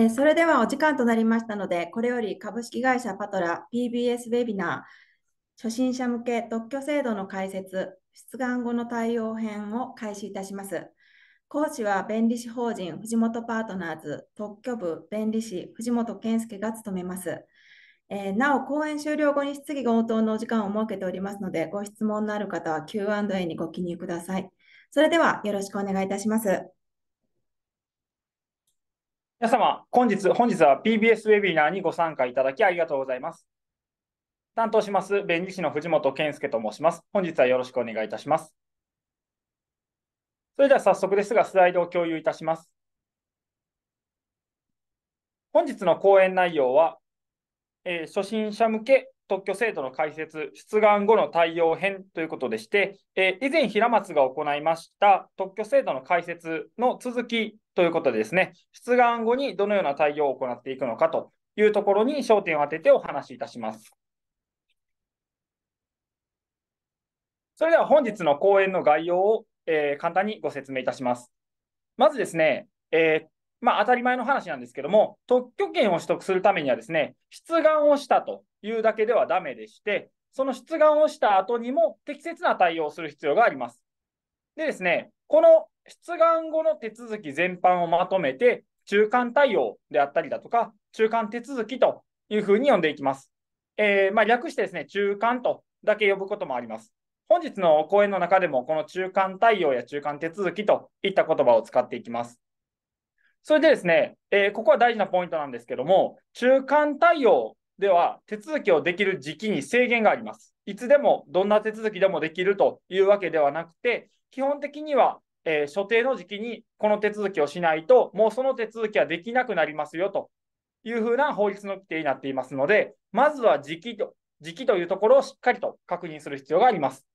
えそれではお時間となりましたので、これより株式会社パトラ PBS ウェビナー、初心者向け特許制度の解説、出願後の対応編を開始いたします。講師は弁理士法人藤本パートナーズ特許部弁理士藤本健介が務めます。えー、なお、講演終了後に質疑応答のお時間を設けておりますので、ご質問のある方は Q&A にご記入ください。それではよろしくお願いいたします。皆様、本日、本日は PBS ウェビナーにご参加いただきありがとうございます。担当します、弁理士の藤本健介と申します。本日はよろしくお願いいたします。それでは早速ですが、スライドを共有いたします。本日の講演内容は、えー、初心者向け特許制度の開設、出願後の対応編ということでして、えー、以前、平松が行いました特許制度の解説の続きということでですね、出願後にどのような対応を行っていくのかというところに焦点を当ててお話しいたします。それでは本日の講演の概要を、えー、簡単にご説明いたします。まずですね、えー、まあ、当たり前の話なんですけども、特許権を取得するためにはですね、出願をしたというだけではだめでして、その出願をした後にも適切な対応をする必要があります。でですね、この出願後の手続き全般をまとめて、中間対応であったりだとか、中間手続きというふうに呼んでいきます。えー、まあ、略してですね、中間とだけ呼ぶこともあります。本日の講演の中でも、この中間対応や中間手続きといった言葉を使っていきます。それでですね、えー、ここは大事なポイントなんですけども、中間対応では手続きをできる時期に制限があります。いつでもどんな手続きでもできるというわけではなくて、基本的には、えー、所定の時期にこの手続きをしないと、もうその手続きはできなくなりますよというふうな法律の規定になっていますので、まずは時期と時期というところをしっかりと確認する必要があります。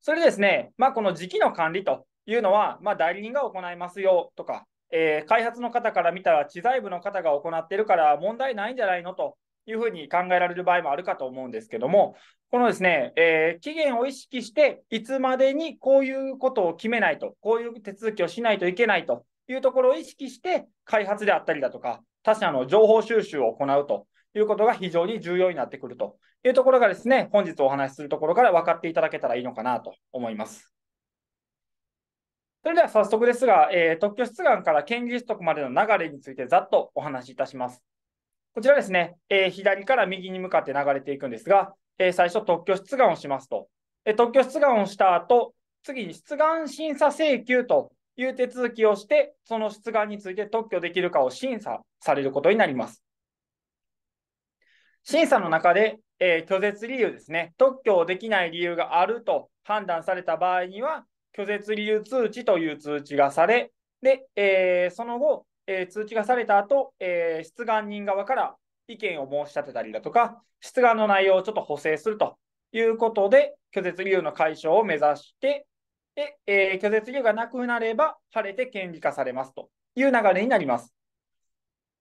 それですね、まあ、この時期の管理というのは、まあ、代理人が行いますよとか、えー、開発の方から見たら、知財部の方が行ってるから問題ないんじゃないのというふうに考えられる場合もあるかと思うんですけども、このですね、えー、期限を意識して、いつまでにこういうことを決めないと、こういう手続きをしないといけないというところを意識して、開発であったりだとか、他社の情報収集を行うということが非常に重要になってくるというところがですね、本日お話しするところから分かっていただけたらいいのかなと思います。それでは早速ですが、えー、特許出願から権利取得までの流れについてざっとお話しいたします。こちらですね、えー、左から右に向かって流れていくんですが、えー、最初特許出願をしますと。え特許出願をした後、次に出願審査請求という手続きをして、その出願について特許できるかを審査されることになります。審査の中で、えー、拒絶理由ですね、特許をできない理由があると判断された場合には、拒絶理由通知という通知がされ、で、えー、その後、えー、通知がされた後、えー、出願人側から意見を申し立てたりだとか、出願の内容をちょっと補正するということで、拒絶理由の解消を目指して、でえー、拒絶理由がなくなれば、晴れて権利化されますという流れになります。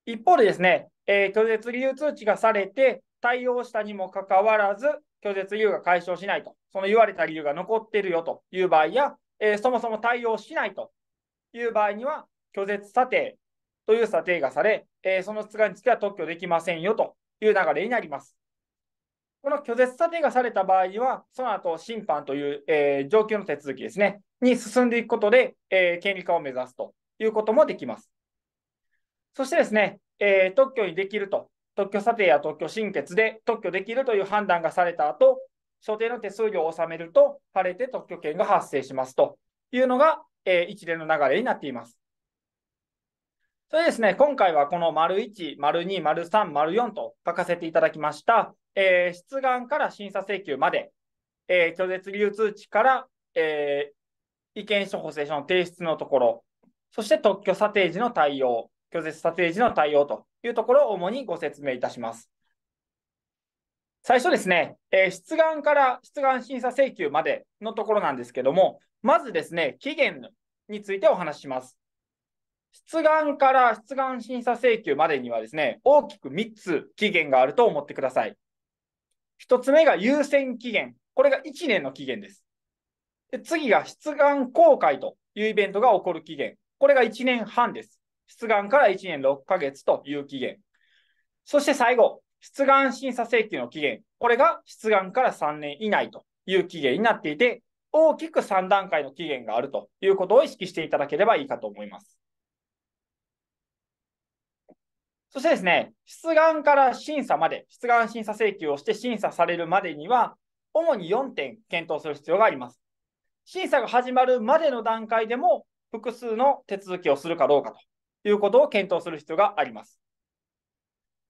一方でですね、えー、拒絶理由通知がされて、対応したにもかかわらず、拒絶理由が解消しないと、その言われた理由が残っているよという場合や、えー、そもそも対応しないという場合には、拒絶査定という査定がされ、えー、その出願については特許できませんよという流れになります。この拒絶査定がされた場合には、その後審判という、えー、上級の手続きですね、に進んでいくことで、えー、権利化を目指すということもできます。そしてですね、えー、特許にできると、特許査定や特許審決で特許できるという判断がされた後、所定の手数料を納めると、晴れて特許権が発生しますというのが、えー、一連の流れになっています。それでですね、今回はこの丸1、丸2、丸3、丸4と書かせていただきました、えー、出願から審査請求まで、えー、拒絶流通地から、えー、意見書補正書の提出のところ、そして特許査定時の対応、拒絶査定時の対応というところを主にご説明いたします。最初ですね、えー、出願から出願審査請求までのところなんですけども、まずですね、期限についてお話しします。出願から出願審査請求までにはですね、大きく3つ期限があると思ってください。1つ目が優先期限。これが1年の期限です。で次が出願公開というイベントが起こる期限。これが1年半です。出願から1年6ヶ月という期限。そして最後、出願審査請求の期限、これが出願から3年以内という期限になっていて、大きく3段階の期限があるということを意識していただければいいかと思います。そしてですね、出願から審査まで、出願審査請求をして審査されるまでには、主に4点検討する必要があります。審査が始まるまでの段階でも、複数の手続きをするかどうかということを検討する必要があります。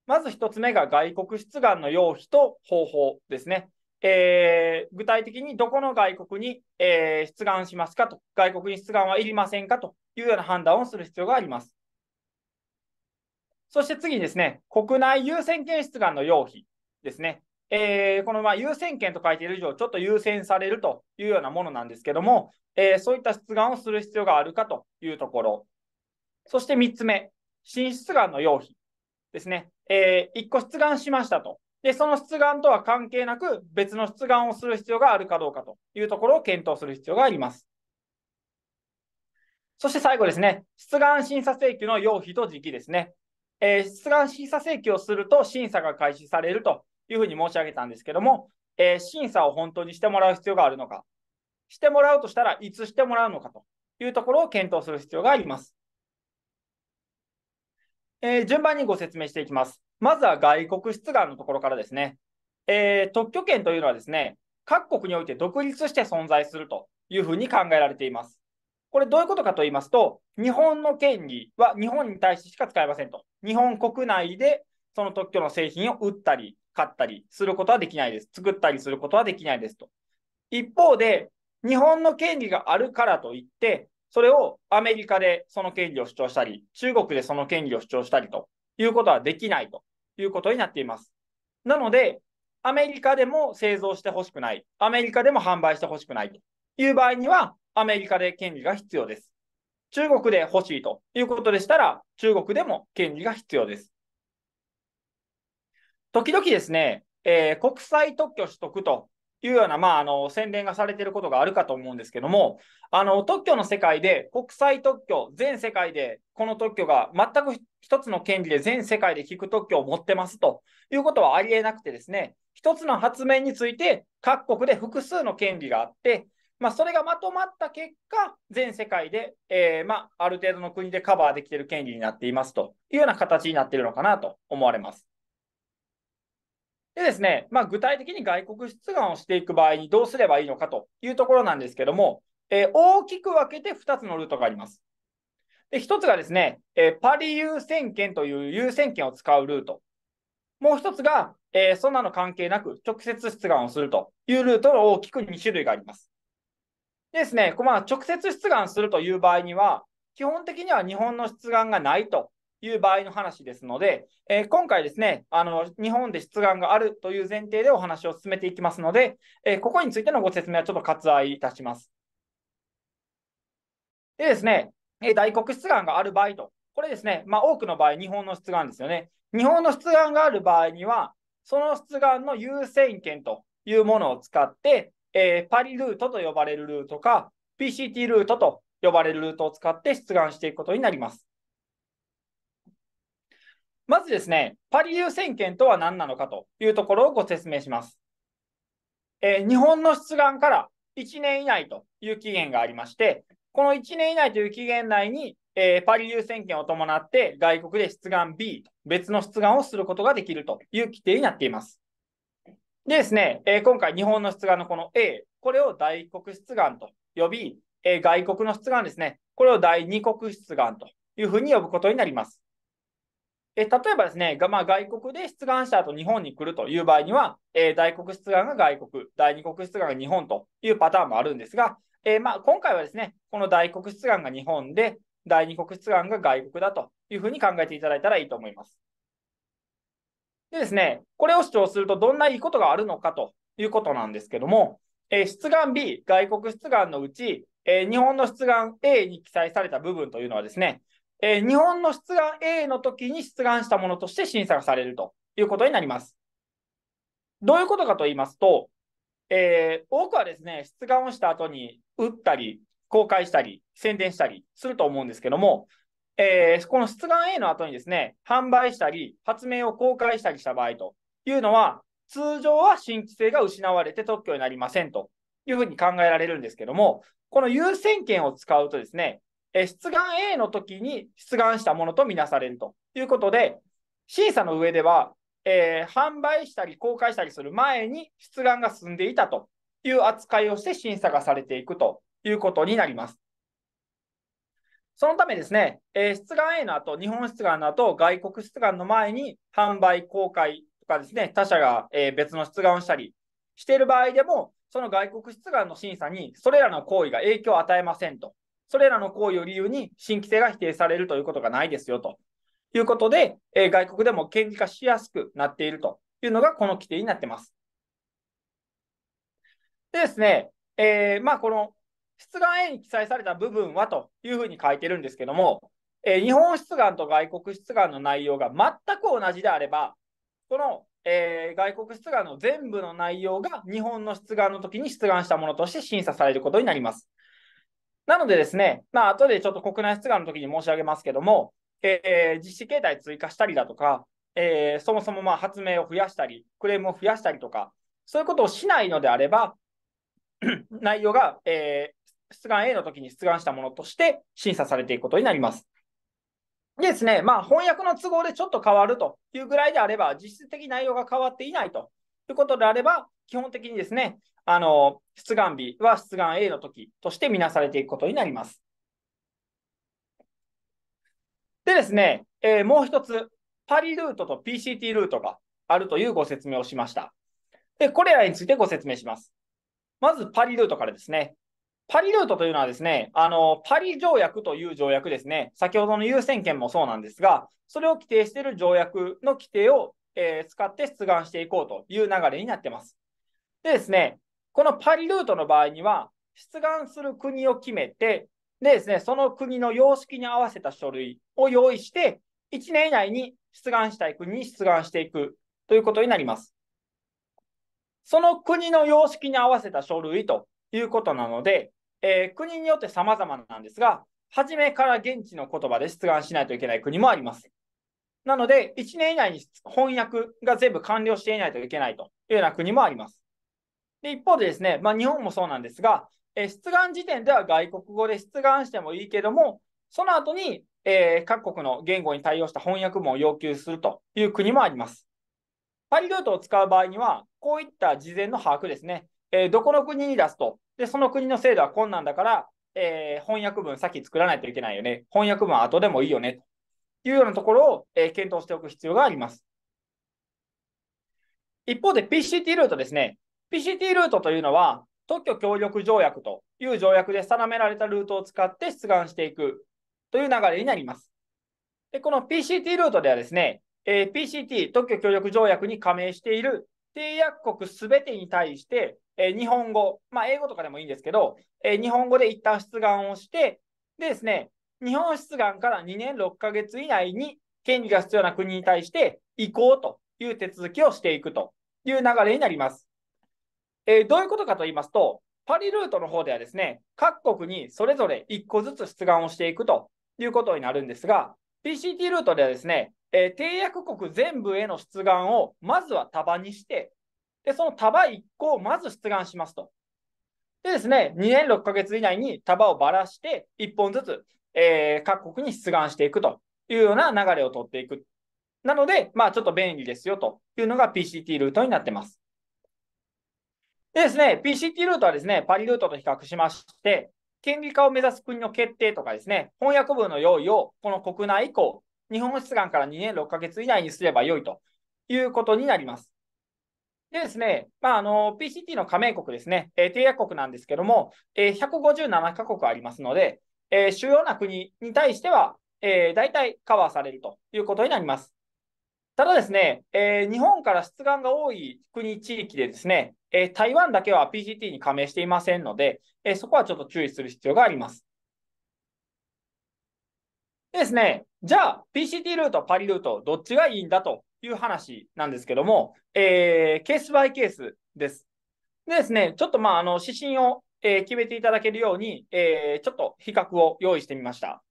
まず1つ目が外国出願の要否と方法ですね。えー、具体的にどこの外国に、えー、出願しますかと、外国に出願はいりませんかというような判断をする必要があります。そして次にですね、国内優先権出願の要否ですね。えー、このま優先権と書いている以上、ちょっと優先されるというようなものなんですけども、えー、そういった出願をする必要があるかというところ。そして3つ目、新出願の要否ですね。えー、1個出願しましたと。で、その出願とは関係なく、別の出願をする必要があるかどうかというところを検討する必要があります。そして最後ですね、出願審査請求の要否と時期ですね。えー、出願審査請求をすると審査が開始されるというふうに申し上げたんですけども、えー、審査を本当にしてもらう必要があるのか、してもらうとしたらいつしてもらうのかというところを検討する必要があります。えー、順番にご説明していきます。まずは外国出願のところからですね。えー、特許権というのはですね、各国において独立して存在するというふうに考えられています。これどういうことかと言いますと、日本の権利は日本に対してしか使えませんと。日本国内でその特許の製品を売ったり、買ったりすることはできないです。作ったりすることはできないですと。一方で、日本の権利があるからといって、それをアメリカでその権利を主張したり、中国でその権利を主張したりということはできないということになっています。なので、アメリカでも製造してほしくない、アメリカでも販売してほしくないという場合には、アメリカで権利が必要です。中国で欲しいということでしたら、中国でも権利が必要です。時々ですね、えー、国際特許取得というような、まあ、あの宣伝がされていることがあるかと思うんですけども、あの特許の世界で国際特許、全世界でこの特許が全く一つの権利で全世界で聞く特許を持ってますということはありえなくてですね、一つの発明について各国で複数の権利があって、まあ、それがまとまった結果、全世界で、えー、まあ、ある程度の国でカバーできている権利になっていますというような形になっているのかなと思われます。でですね、まあ、具体的に外国出願をしていく場合にどうすればいいのかというところなんですけども、えー、大きく分けて2つのルートがあります。で1つがですね、えー、パリ優先権という優先権を使うルート。もう1つが、えー、そんなの関係なく直接出願をするというルートの大きく2種類があります。でですね、まあ、直接出願するという場合には、基本的には日本の出願がないという場合の話ですので、えー、今回ですねあの、日本で出願があるという前提でお話を進めていきますので、えー、ここについてのご説明はちょっと割愛いたします。でですね、えー、大国出願がある場合と、これですね、まあ、多くの場合、日本の出願ですよね。日本の出願がある場合には、その出願の優先権というものを使って、えー、パリルートと呼ばれるルートか、PCT ルートと呼ばれるルートを使って出願していくことになります。まずですね、パリ優先権とは何なのかというところをご説明します。えー、日本の出願から1年以内という期限がありまして、この1年以内という期限内に、えー、パリ優先権を伴って外国で出願 B、別の出願をすることができるという規定になっています。でですね、えー、今回日本の出願のこの A、これを大国出願と呼び、えー、外国の出願ですね、これを第二国出願というふうに呼ぶことになります。え例えばですね、がまあ、外国で出願した後日本に来るという場合には、えー、大国出願が外国、第二国出願が日本というパターンもあるんですが、えー、まあ、今回はですね、この大国出願が日本で、第二国出願が外国だというふうに考えていただいたらいいと思います。でですね、これを主張するとどんないいことがあるのかということなんですけども、えー、出願 B、外国出願のうち、え日本の出願 A に記載された部分というのはですね、えー、日本の出願 A の時に出願したものとして審査がされるということになります。どういうことかと言いますと、えー、多くはですね、出願をした後に打ったり、公開したり、宣伝したりすると思うんですけども、えー、この出願 A の後にですね、販売したり、発明を公開したりした場合というのは、通常は新規性が失われて特許になりませんというふうに考えられるんですけども、この優先権を使うとですね、え出願 A の時に出願したものとみなされるということで、審査の上では、えー、販売したり公開したりする前に出願が進んでいたという扱いをして審査がされていくということになります。そのためですね、えー、出願 A の後、日本出願の後、外国出願の前に販売、公開とかですね、他社が、えー、別の出願をしたりしている場合でも、その外国出願の審査にそれらの行為が影響を与えませんとそれらの行為を理由に新規性が否定されるということがないですよということで、えー、外国でも権利化しやすくなっているというのがこの規定になっています。でですね、えー、まあ、この出願 A に記載された部分はというふうに書いてるんですけども、えー、日本出願と外国出願の内容が全く同じであれば、この、えー、外国出願の全部の内容が日本の出願の時に出願したものとして審査されることになります。なのでですね、まあ後でちょっと国内出願の時に申し上げますけども、えー、実施形態追加したりだとか、えー、そもそもま発明を増やしたり、クレームを増やしたりとか、そういうことをしないのであれば、内容が、えー、出願 A の時に出願したものとして審査されていくことになります。でですね、まあ、翻訳の都合でちょっと変わるというぐらいであれば、実質的内容が変わっていないということであれば、基本的にですね、あの、出願日は出願 A の時としてみなされていくことになります。でですね、えー、もう一つ、パリルートと PCT ルートがあるというご説明をしました。で、これらについてご説明します。まず、パリルートからですね。パリルートというのはですね、あの、パリ条約という条約ですね、先ほどの優先権もそうなんですが、それを規定している条約の規定を、えー、使って出願していこうという流れになってます。でですね、このパリルートの場合には、出願する国を決めて、でですね、その国の様式に合わせた書類を用意して、1年以内に出願したい国に出願していくということになります。その国の様式に合わせた書類ということなので、えー、国によって様々なんですが、初めから現地の言葉で出願しないといけない国もあります。なので、1年以内に翻訳が全部完了していないといけないというような国もあります。で、一方でですね、まあ、日本もそうなんですが、え出願時点では外国語で出願してもいいけども、その後に、えー、各国の言語に対応した翻訳文を要求するという国もあります。パリルートを使う場合には、こういった事前の把握ですね、えー、どこの国に出すとで、その国の制度は困難だから、えー、翻訳文先作らないといけないよね、翻訳文は後でもいいよね、というようなところを、え検討しておく必要があります。一方で PCT ルートですね、PCT ルートというのは、特許協力条約という条約で定められたルートを使って出願していくという流れになります。でこの PCT ルートではですね、えー、PCT 特許協力条約に加盟している締約国すべてに対して、えー、日本語、まあ、英語とかでもいいんですけど、えー、日本語で一旦出願をして、でですね、日本出願から2年6ヶ月以内に権利が必要な国に対して移行という手続きをしていくという流れになります。えー、どういうことかと言いますと、パリルートの方ではですね、各国にそれぞれ1個ずつ出願をしていくということになるんですが、PCT ルートではですね、えー、締約国全部への出願をまずは束にして、でその束1個をまず出願しますと。でですね、2年6ヶ月以内に束をばらして、1本ずつ、えー、各国に出願していくというような流れを取っていく。なので、まあ、ちょっと便利ですよというのが PCT ルートになってます。でですね、PCT ルートはですね、パリルートと比較しまして、権利化を目指す国の決定とかですね、翻訳文の用意をこの国内以降、日本出願から2年6ヶ月以内にすればよいということになります。でですね、まあ、あの PCT の加盟国ですね、えー、締約国なんですけども、えー、157カ国ありますので、えー、主要な国に対しては、えー、大体カバーされるということになります。ただですね、えー、日本から出願が多い国、地域でですね、えー、台湾だけは PCT に加盟していませんので、えー、そこはちょっと注意する必要があります。でですね、じゃあ PCT ルート、パリルート、どっちがいいんだという話なんですけども、えケースバイケースです。でですね、ちょっとまああの指針を、え決めていただけるように、えちょっと比較を用意してみました。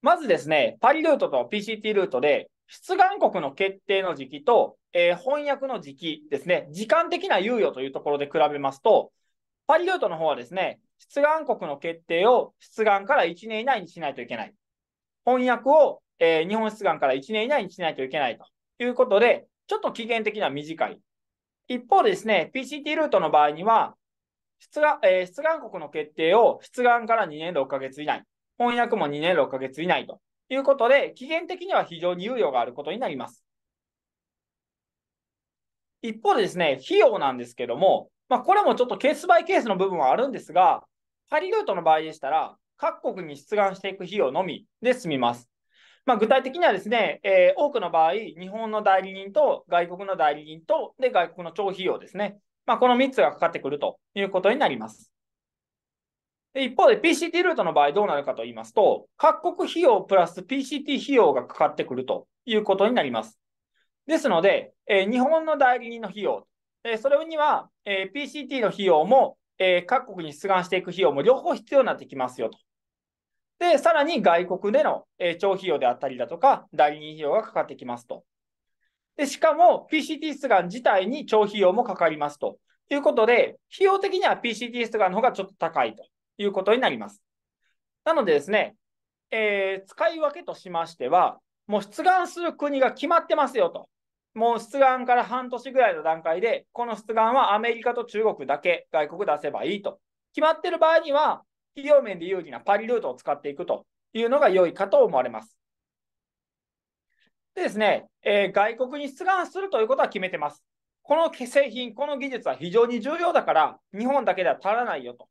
まずですね、パリルートと PCT ルートで、出願国の決定の時期と、えー、翻訳の時期ですね、時間的な猶予というところで比べますと、パリルートの方はですね、出願国の決定を出願から1年以内にしないといけない。翻訳を、えー、日本出願から1年以内にしないといけないということで、ちょっと期限的には短い。一方でですね、PCT ルートの場合には、出願,、えー、出願国の決定を出願から2年6ヶ月以内、翻訳も2年6ヶ月以内ということで、期限的には非常に猶予があることになります。一方でですね、費用なんですけども、まあ、これもちょっとケースバイケースの部分はあるんですが、リルートの場合でしたら、各国に出願していく費用のみで済みます。まあ、具体的にはですね、えー、多くの場合、日本の代理人と外国の代理人とで外国の超費用ですね、まあ、この3つがかかってくるということになります。一方で PCT ルートの場合どうなるかと言いますと、各国費用プラス PCT 費用がかかってくるということになります。ですので、え日本の代理人の費用、えそれには、え PCT の費用も、え各国に出願していく費用も両方必要になってきますよと。で、さらに外国での、え超費用であったりだとか、代理人費用がかかってきますと。でしかも、PCT 出願自体に超費用もかかりますということで、費用的には PCT 出願の方がちょっと高いと。いうことになります。なのでですね、えー、使い分けとしましては、もう出願する国が決まってますよと。もう出願から半年ぐらいの段階で、この出願はアメリカと中国だけ外国出せばいいと。決まってる場合には、企業面で有利なパリルートを使っていくというのが良いかと思われます。でですね、えー、外国に出願するということは決めてます。この製品、この技術は非常に重要だから、日本だけでは足らないよと。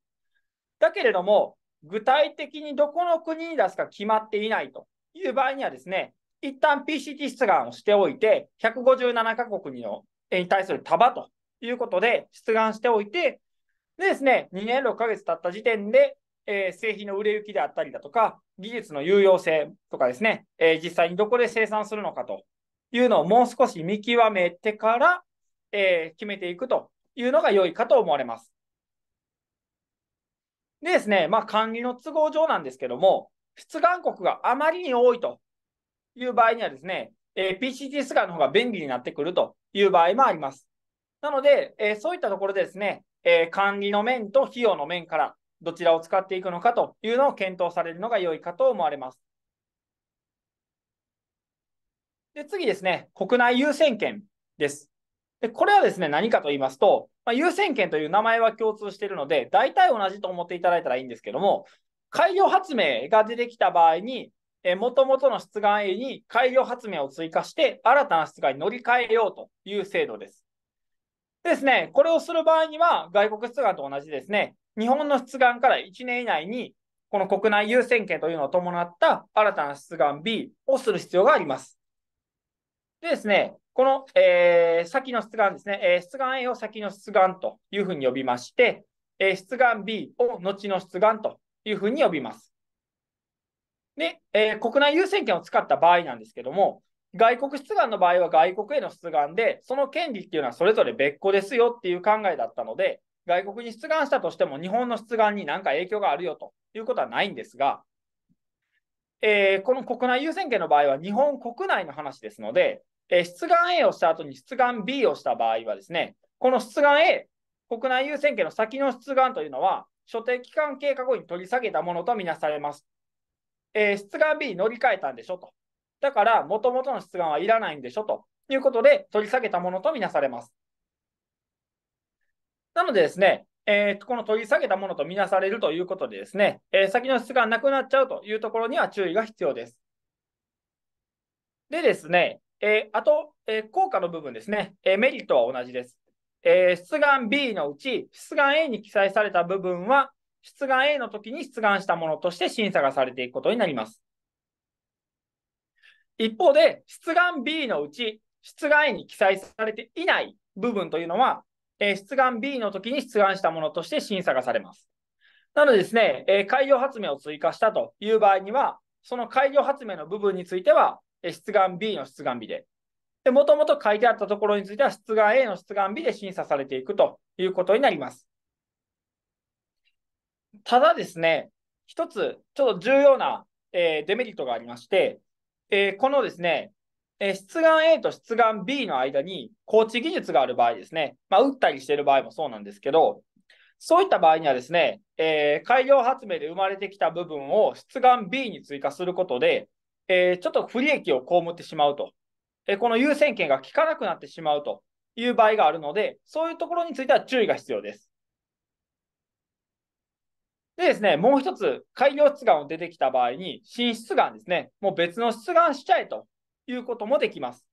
だけれども、具体的にどこの国に出すか決まっていないという場合にはですね、一旦 PCT 出願をしておいて、157カ国のに対する束ということで出願しておいて、でですね、2年6ヶ月経った時点で、えー、製品の売れ行きであったりだとか、技術の有用性とかですね、えー、実際にどこで生産するのかというのをもう少し見極めてから、えー、決めていくというのが良いかと思われます。でですね、まあ、管理の都合上なんですけども、出願国があまりに多いという場合にはですね、えー、PCT 出願の方が便利になってくるという場合もあります。なので、えー、そういったところでですね、えー、管理の面と費用の面からどちらを使っていくのかというのを検討されるのが良いかと思われます。で次ですね、国内優先権です。で、これはですね、何かと言いますと、まあ、優先権という名前は共通しているので、大体同じと思っていただいたらいいんですけども、改良発明が出てきた場合に、もともとの出願 A に改良発明を追加して、新たな出願に乗り換えようという制度です。でですね、これをする場合には、外国出願と同じですね、日本の出願から1年以内に、この国内優先権というのを伴った新たな出願 B をする必要があります。でですね、この、えー、先の出願ですね、えー、出願 A を先の出願というふうに呼びまして、えー、出願 B を後の出願というふうに呼びます。で、えー、国内優先権を使った場合なんですけども、外国出願の場合は外国への出願で、その権利っていうのはそれぞれ別個ですよっていう考えだったので、外国に出願したとしても日本の出願に何か影響があるよということはないんですが、えー、この国内優先権の場合は日本国内の話ですので、え出願 A をした後に出願 B をした場合はですね、この出願 A、国内優先権の先の出願というのは、所定期間経過後に取り下げたものとみなされます。えー、出願 B 乗り換えたんでしょと。だから、もともとの出願はいらないんでしょということで、取り下げたものとみなされます。なのでですね、えー、この取り下げたものとみなされるということでですね、えー、先の出願なくなっちゃうというところには注意が必要です。でですね、えー、あと、えー、効果の部分ですね、えー、メリットは同じです。え出願 B のうち、出願 A に記載された部分は、出願 A の時に出願したものとして審査がされていくことになります。一方で、出願 B のうち、出願 A に記載されていない部分というのは、え出願 B の時に出願したものとして審査がされます。なのでですね、え改良発明を追加したという場合には、その改良発明の部分については、出願 B の出願日で。で、もともと書いてあったところについては、出願 A の出願日で審査されていくということになります。ただですね、一つ、ちょっと重要な、えー、デメリットがありまして、えー、このですね、え出願 A と出願 B の間に高知技術がある場合ですね、まあ、打ったりしている場合もそうなんですけど、そういった場合にはですね、えー、改良発明で生まれてきた部分を出願 B に追加することで、えー、ちょっと不利益を被ってしまうと、えー、この優先権が効かなくなってしまうという場合があるので、そういうところについては注意が必要です。でですね、もう一つ、改良出願を出てきた場合に、新出願ですね、もう別の出願しちゃえということもできます。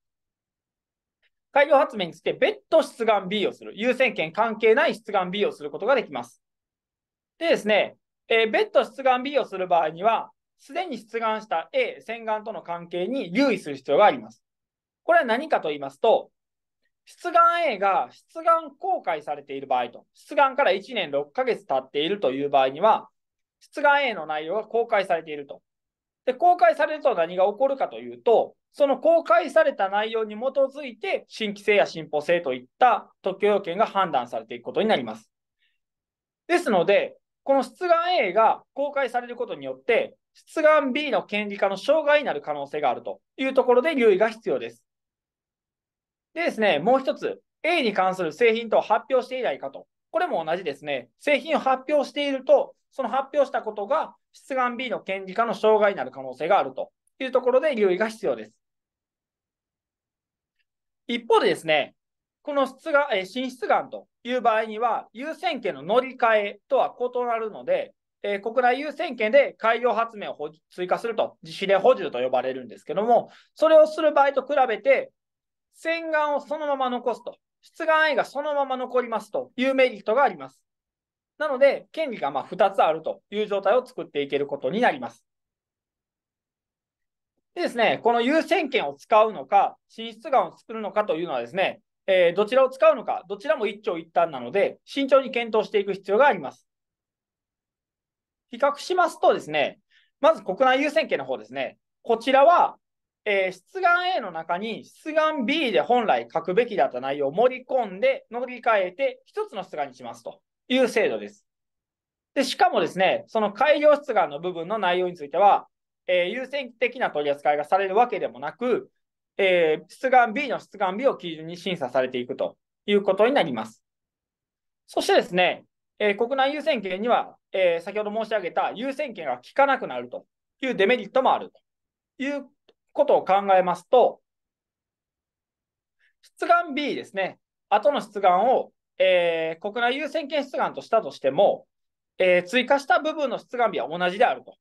改良発明について別途出願 B をする、優先権関係ない出願 B をすることができます。でですね、えー、別途出願 B をする場合には、すでに出願した A、洗顔との関係に留意する必要があります。これは何かと言いますと、出願 A が出願公開されている場合と、出願から1年6ヶ月経っているという場合には、出願 A の内容が公開されていると。で、公開されると何が起こるかというと、その公開された内容に基づいて、新規性や進歩性といった特許要件が判断されていくことになります。ですので、この出願 A が公開されることによって、出願 B の権利化の障害になる可能性があるというところで留意が必要です。でですね、もう一つ、A に関する製品と発表していないかと。これも同じですね。製品を発表していると、その発表したことが出願 B の権利化の障害になる可能性があるというところで留意が必要です。一方でですね、この出願、え出願という場合には、優先権の乗り換えとは異なるので、えー、国内優先権で海洋発明を追加すると、自主で補充と呼ばれるんですけども、それをする場合と比べて、洗顔をそのまま残すと、出願 A がそのまま残りますというメリットがあります。なので、権利がま2つあるという状態を作っていけることになります。でですね、この優先権を使うのか、進出願を作るのかというのはですね、えー、どちらを使うのか、どちらも一長一短なので、慎重に検討していく必要があります。比較しますとですね、まず国内優先権の方ですね。こちらは、えー、出願 A の中に出願 B で本来書くべきだった内容を盛り込んで乗り換えて1つの出願にしますという制度です。でしかもですね、その改良出願の部分の内容については、えー、優先的な取り扱いがされるわけでもなく、えー、出願 B の出願 B を基準に審査されていくということになります。そしてですね、えー、国内優先権には、えー、先ほど申し上げた優先権が効かなくなるというデメリットもあるということを考えますと、出願 B ですね、後の出願を、えー、国内優先権出願としたとしても、え追加した部分の出願日は同じであると。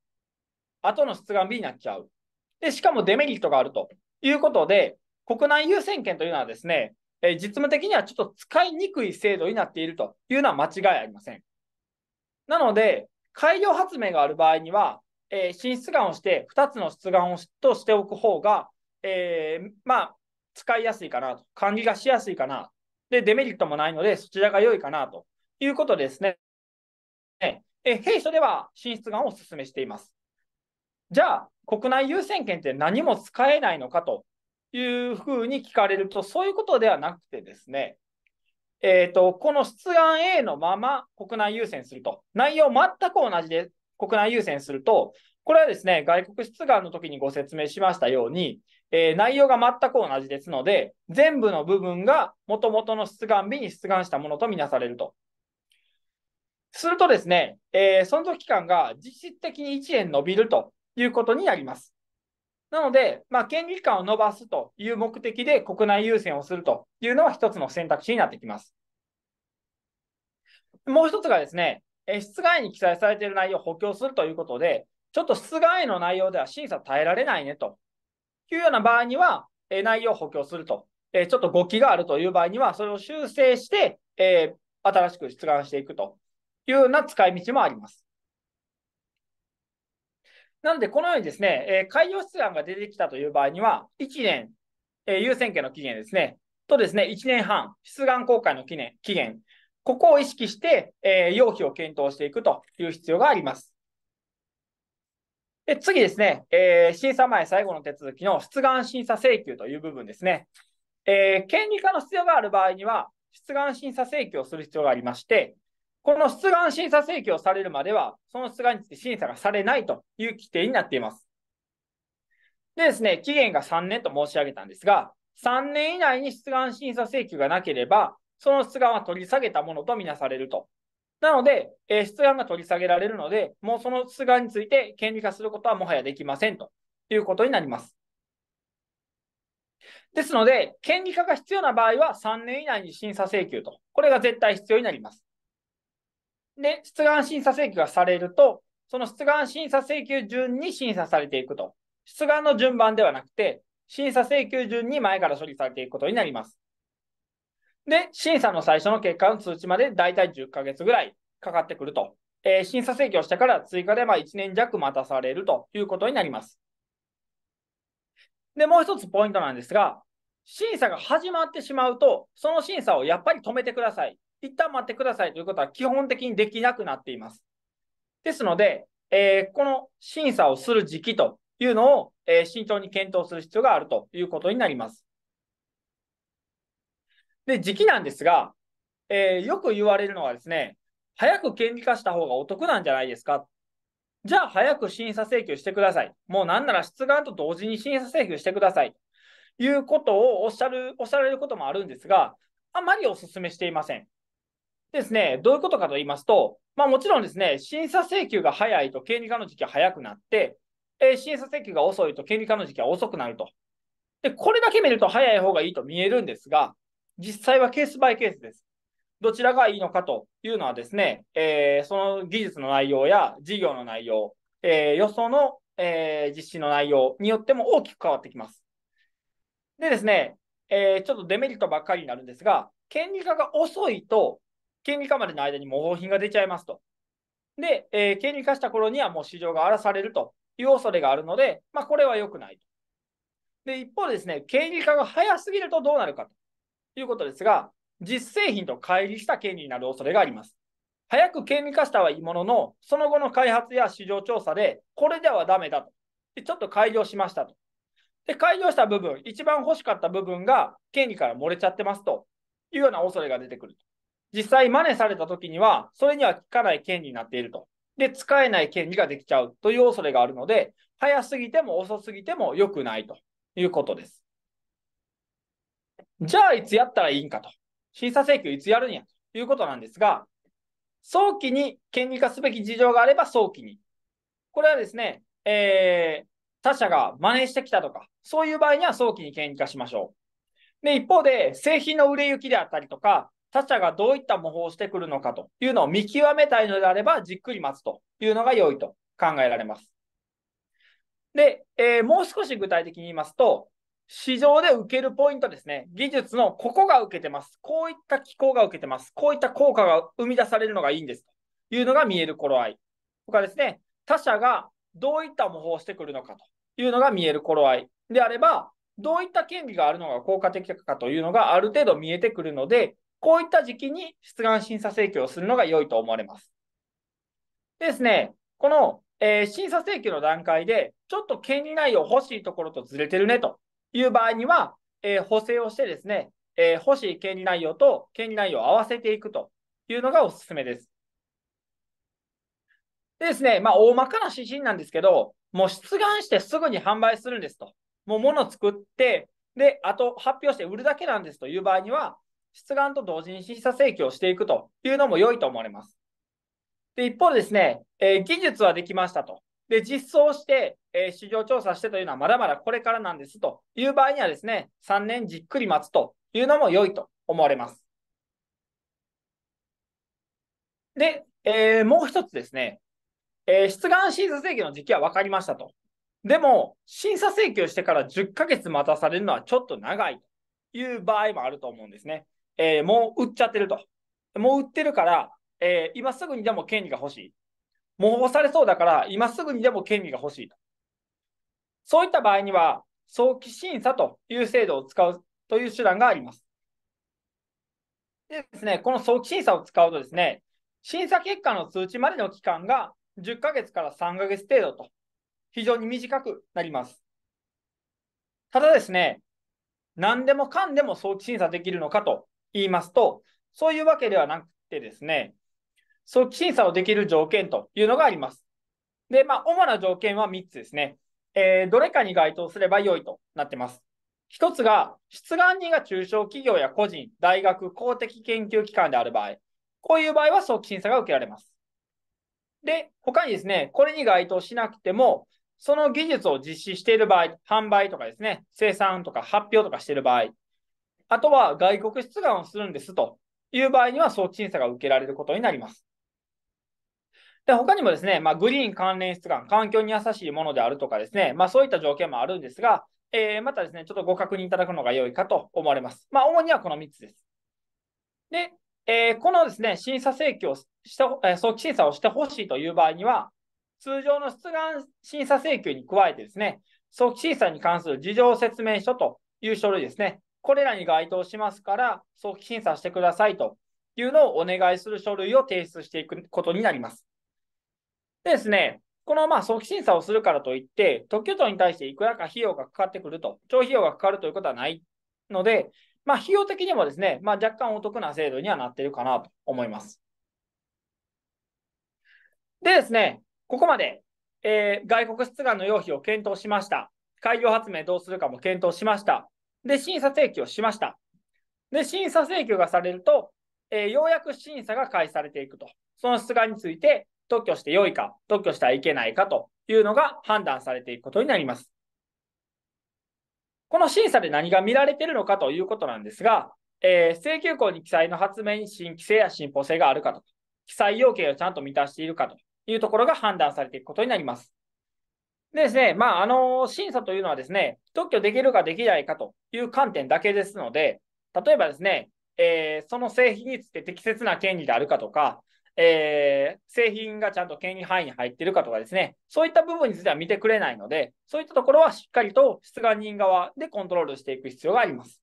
後の出願日になっちゃう。で、しかもデメリットがあるということで、国内優先権というのはですね、えー、実務的にはちょっと使いにくい制度になっているというのは間違いありません。なので、改良発明がある場合には、えー、進出願をして、2つの出願をとしておく方が、えー、まあ、使いやすいかなと、管理がしやすいかな、で、デメリットもないので、そちらが良いかなということですね。え弊社では進出願をお勧めしています。じゃあ、国内優先権って何も使えないのかというふうに聞かれると、そういうことではなくてですね、えー、と、この出願 A のまま国内優先すると、内容全く同じで国内優先すると、これはですね、外国出願の時にご説明しましたように、えー、内容が全く同じですので、全部の部分が元々の出願日に出願したものとみなされると。するとですね、えー、存続期間が実質的に1円延びるということになります。なので、まあ、権利期間を延ばすという目的で国内優先をするというのは一つの選択肢になってきます。もう一つがですね、室外に記載されている内容を補強するということで、ちょっと室外の内容では審査耐えられないねというような場合には、内容を補強すると、ちょっと誤記があるという場合には、それを修正して、新しく出願していくというような使い道もあります。なので、このようにですね、えー、海洋出願が出てきたという場合には、1年、えー、優先権の期限ですね、とですね、1年半、出願公開の期限、期限ここを意識して、えー、要否を検討していくという必要があります。で次ですね、えー、審査前最後の手続きの出願審査請求という部分ですね。えー、権利化の必要がある場合には、出願審査請求をする必要がありまして、この出願審査請求をされるまでは、その出願について審査がされないという規定になっています。でですね、期限が3年と申し上げたんですが、3年以内に出願審査請求がなければ、その出願は取り下げたものとみなされると。なので、えー、出願が取り下げられるので、もうその出願について権利化することはもはやできませんということになります。ですので、権利化が必要な場合は3年以内に審査請求と、これが絶対必要になります。で、出願審査請求がされると、その出願審査請求順に審査されていくと。出願の順番ではなくて、審査請求順に前から処理されていくことになります。で、審査の最初の結果の通知まで大体10ヶ月ぐらいかかってくると。えー、審査請求をしてから追加でま1年弱待たされるということになります。で、もう一つポイントなんですが、審査が始まってしまうと、その審査をやっぱり止めてください一旦待ってくださいということは基本的にできなくなっています。ですので、えー、この審査をする時期というのを、えー、慎重に検討する必要があるということになります。で、時期なんですが、えー、よく言われるのはですね、早く権利化した方がお得なんじゃないですか。じゃあ早く審査請求してください。もうなんなら出願と同時に審査請求してください。ということをおっしゃる、おっしゃられることもあるんですが、あまりお勧めしていません。ですね、どういうことかと言いますと、まあ、もちろんですね、審査請求が早いと権利化の時期は早くなって、えー、審査請求が遅いと権利化の時期は遅くなると。で、これだけ見ると早い方がいいと見えるんですが、実際はケースバイケースです。どちらがいいのかというのはですね、えー、その技術の内容や事業の内容、えー、予想の、えー、実施の内容によっても大きく変わってきます。でですね、えー、ちょっとデメリットばっかりになるんですが、権利化が遅いと権利化までの間に模倣品が出ちゃいますと。で、えー、権利化した頃にはもう市場が荒らされるという恐れがあるので、まあ、これは良くないと。で、一方ですね、権利化が早すぎるとどうなるかということですが、実製品と乖離した権利になる恐れがあります。早く権利化したはいいものの、その後の開発や市場調査で、これではダメだと。でちょっと改良しましたと。で、改良した部分、一番欲しかった部分が権利から漏れちゃってますというような恐れが出てくると。実際真似された時には、それには効かない権利になっていると。で、使えない権利ができちゃうという恐れがあるので、早すぎても遅すぎても良くないということです。じゃあ、いつやったらいいんかと。審査請求いつやるんやということなんですが、早期に権利化すべき事情があれば早期に。これはですね、えー、他者が真似してきたとか、そういう場合には早期に権利化しましょう。で、一方で、製品の売れ行きであったりとか、他者がどういった模倣をしてくるのかというのを見極めたいのであれば、じっくり待つというのが良いと考えられます。で、えー、もう少し具体的に言いますと、市場で受けるポイントですね。技術のここが受けてます。こういった機構が受けてます。こういった効果が生み出されるのがいいんです。というのが見える頃合い。他ですね、他者がどういった模倣をしてくるのかというのが見える頃合いであれば、どういった権利があるのが効果的かというのがある程度見えてくるので、こういった時期に出願審査請求をするのが良いと思われます。でですね、この、えー、審査請求の段階で、ちょっと権利内容欲しいところとずれてるねという場合には、えー、補正をしてですね、えー、欲しい権利内容と権利内容を合わせていくというのがおすすめです。でですね、まあ、大まかな指針なんですけど、もう出願してすぐに販売するんですと。もう物を作って、で、あと発表して売るだけなんですという場合には、出願と同時に審査請求をしていくというのも良いと思われます。で一方ですね、えー、技術はできましたと。で、実装して、えー、市場調査してというのはまだまだこれからなんですという場合にはですね、3年じっくり待つというのも良いと思われます。で、えー、もう一つですね、えー、出願審査請求の時期は分かりましたと。でも、審査請求してから10ヶ月待たされるのはちょっと長いという場合もあると思うんですね。えー、もう売っちゃってると。もう売ってるから、えー、今すぐにでも権利が欲しい。模倣されそうだから、今すぐにでも権利が欲しいと。そういった場合には、早期審査という制度を使うという手段があります。でですね、この早期審査を使うとですね、審査結果の通知までの期間が10ヶ月から3ヶ月程度と、非常に短くなります。ただですね、何でもかんでも早期審査できるのかと言いますと、そういうわけではなくてですね、早期審査をできる条件というのがあります。で、まあ、主な条件は3つですね。えー、どれかに該当すれば良いとなってます。1つが、出願人が中小企業や個人、大学、公的研究機関である場合、こういう場合は早期審査が受けられます。で、他にですね、これに該当しなくても、その技術を実施している場合、販売とかですね、生産とか発表とかしている場合、あとは外国出願をするんですという場合には、期審査が受けられることになります。で他にもですね、まあ、グリーン関連出願、環境に優しいものであるとかですね、まあ、そういった条件もあるんですが、えー、またですね、ちょっとご確認いただくのが良いかと思われます。まあ、主にはこの3つです。で、えー、このですね、審査請求をした、えー、早期審査をしてほしいという場合には、通常の出願審査請求に加えてですね、早期審査に関する事情説明書という書類ですね、これらに該当しますから、早期審査してくださいというのをお願いする書類を提出していくことになります。でですね、このまあ早期審査をするからといって、特許庁に対していくらか費用がかかってくると、超費用がかかるということはないので、まあ、費用的にもですね、まあ、若干お得な制度にはなっているかなと思います。でですね、ここまで、えー、外国出願の要否を検討しました。海洋発明どうするかも検討しました。で、審査請求をしました。で、審査請求がされると、えー、ようやく審査が開始されていくと。その出願について、特許して良いか、特許してはいけないかというのが判断されていくことになります。この審査で何が見られているのかということなんですが、えー、請求項に記載の発明に新規性や進歩性があるかと、記載要件をちゃんと満たしているかというところが判断されていくことになります。でですね、まあ、あの、審査というのはですね、特許できるかできないかという観点だけですので、例えばですね、えー、その製品について適切な権利であるかとか、えー、製品がちゃんと権利範囲に入っているかとかですね、そういった部分については見てくれないので、そういったところはしっかりと出願人側でコントロールしていく必要があります。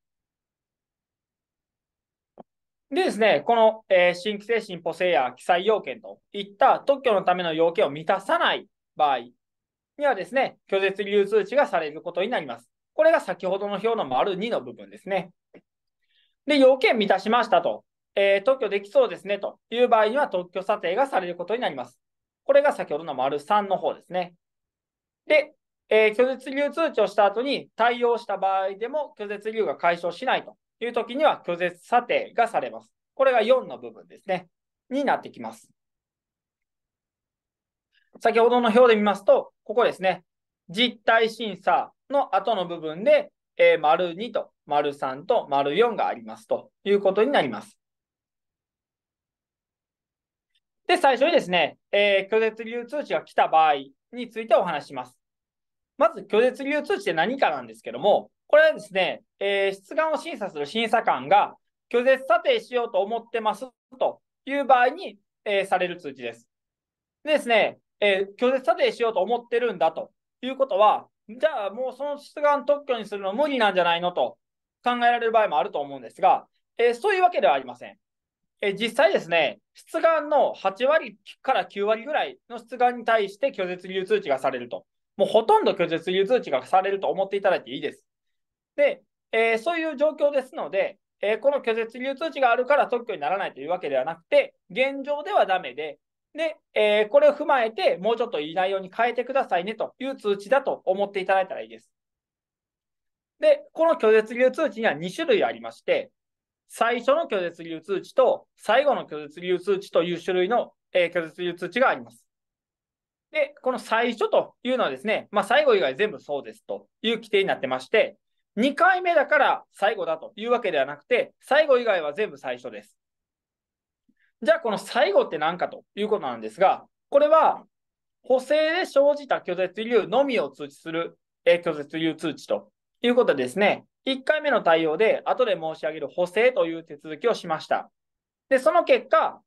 でですね、この、えー、新規製品補正や記載要件といった特許のための要件を満たさない場合にはですね、拒絶流通知がされることになります。これが先ほどの表の丸2の部分ですね。で、要件満たしましたと、えー、特許できそうですねという場合には特許査定がされることになります。これが先ほどの丸3の方ですね。で、えー、拒絶流通知をした後に対応した場合でも拒絶流が解消しないという時には拒絶査定がされます。これが4の部分ですね。になってきます。先ほどの表で見ますと、ここですね、実態審査の後の部分で、えー、丸2と丸3と丸4がありますということになります。で、最初にですね、えー、拒絶流通知が来た場合についてお話します。まず、拒絶流通知って何かなんですけども、これはですね、えー、出願を審査する審査官が拒絶査定しようと思ってますという場合に、えー、される通知です。でですね、えー、拒絶査定しようと思ってるんだということは、じゃあもうその出願特許にするの無理なんじゃないのと考えられる場合もあると思うんですが、えー、そういうわけではありません。えー、実際ですね、出願の8割から9割ぐらいの出願に対して拒絶流通知がされると。もうほとんど拒絶流通知がされると思っていただいていいです。で、えー、そういう状況ですので、えー、この拒絶流通知があるから特許にならないというわけではなくて、現状ではダメで、で、えー、これを踏まえて、もうちょっといい内容に変えてくださいねという通知だと思っていただいたらいいです。で、この拒絶理由通知には2種類ありまして、最初の拒絶理由通知と最後の拒絶理由通知という種類の、えー、拒絶理由通知があります。で、この最初というのはですね、まあ、最後以外全部そうですという規定になってまして、2回目だから最後だというわけではなくて、最後以外は全部最初です。じゃあこの最後って何かということなんですが、これは補正で生じた拒絶理由のみを通知する拒絶理由通知ということですね。1回目の対応で後で申し上げる補正という手続きをしました。で、その結果、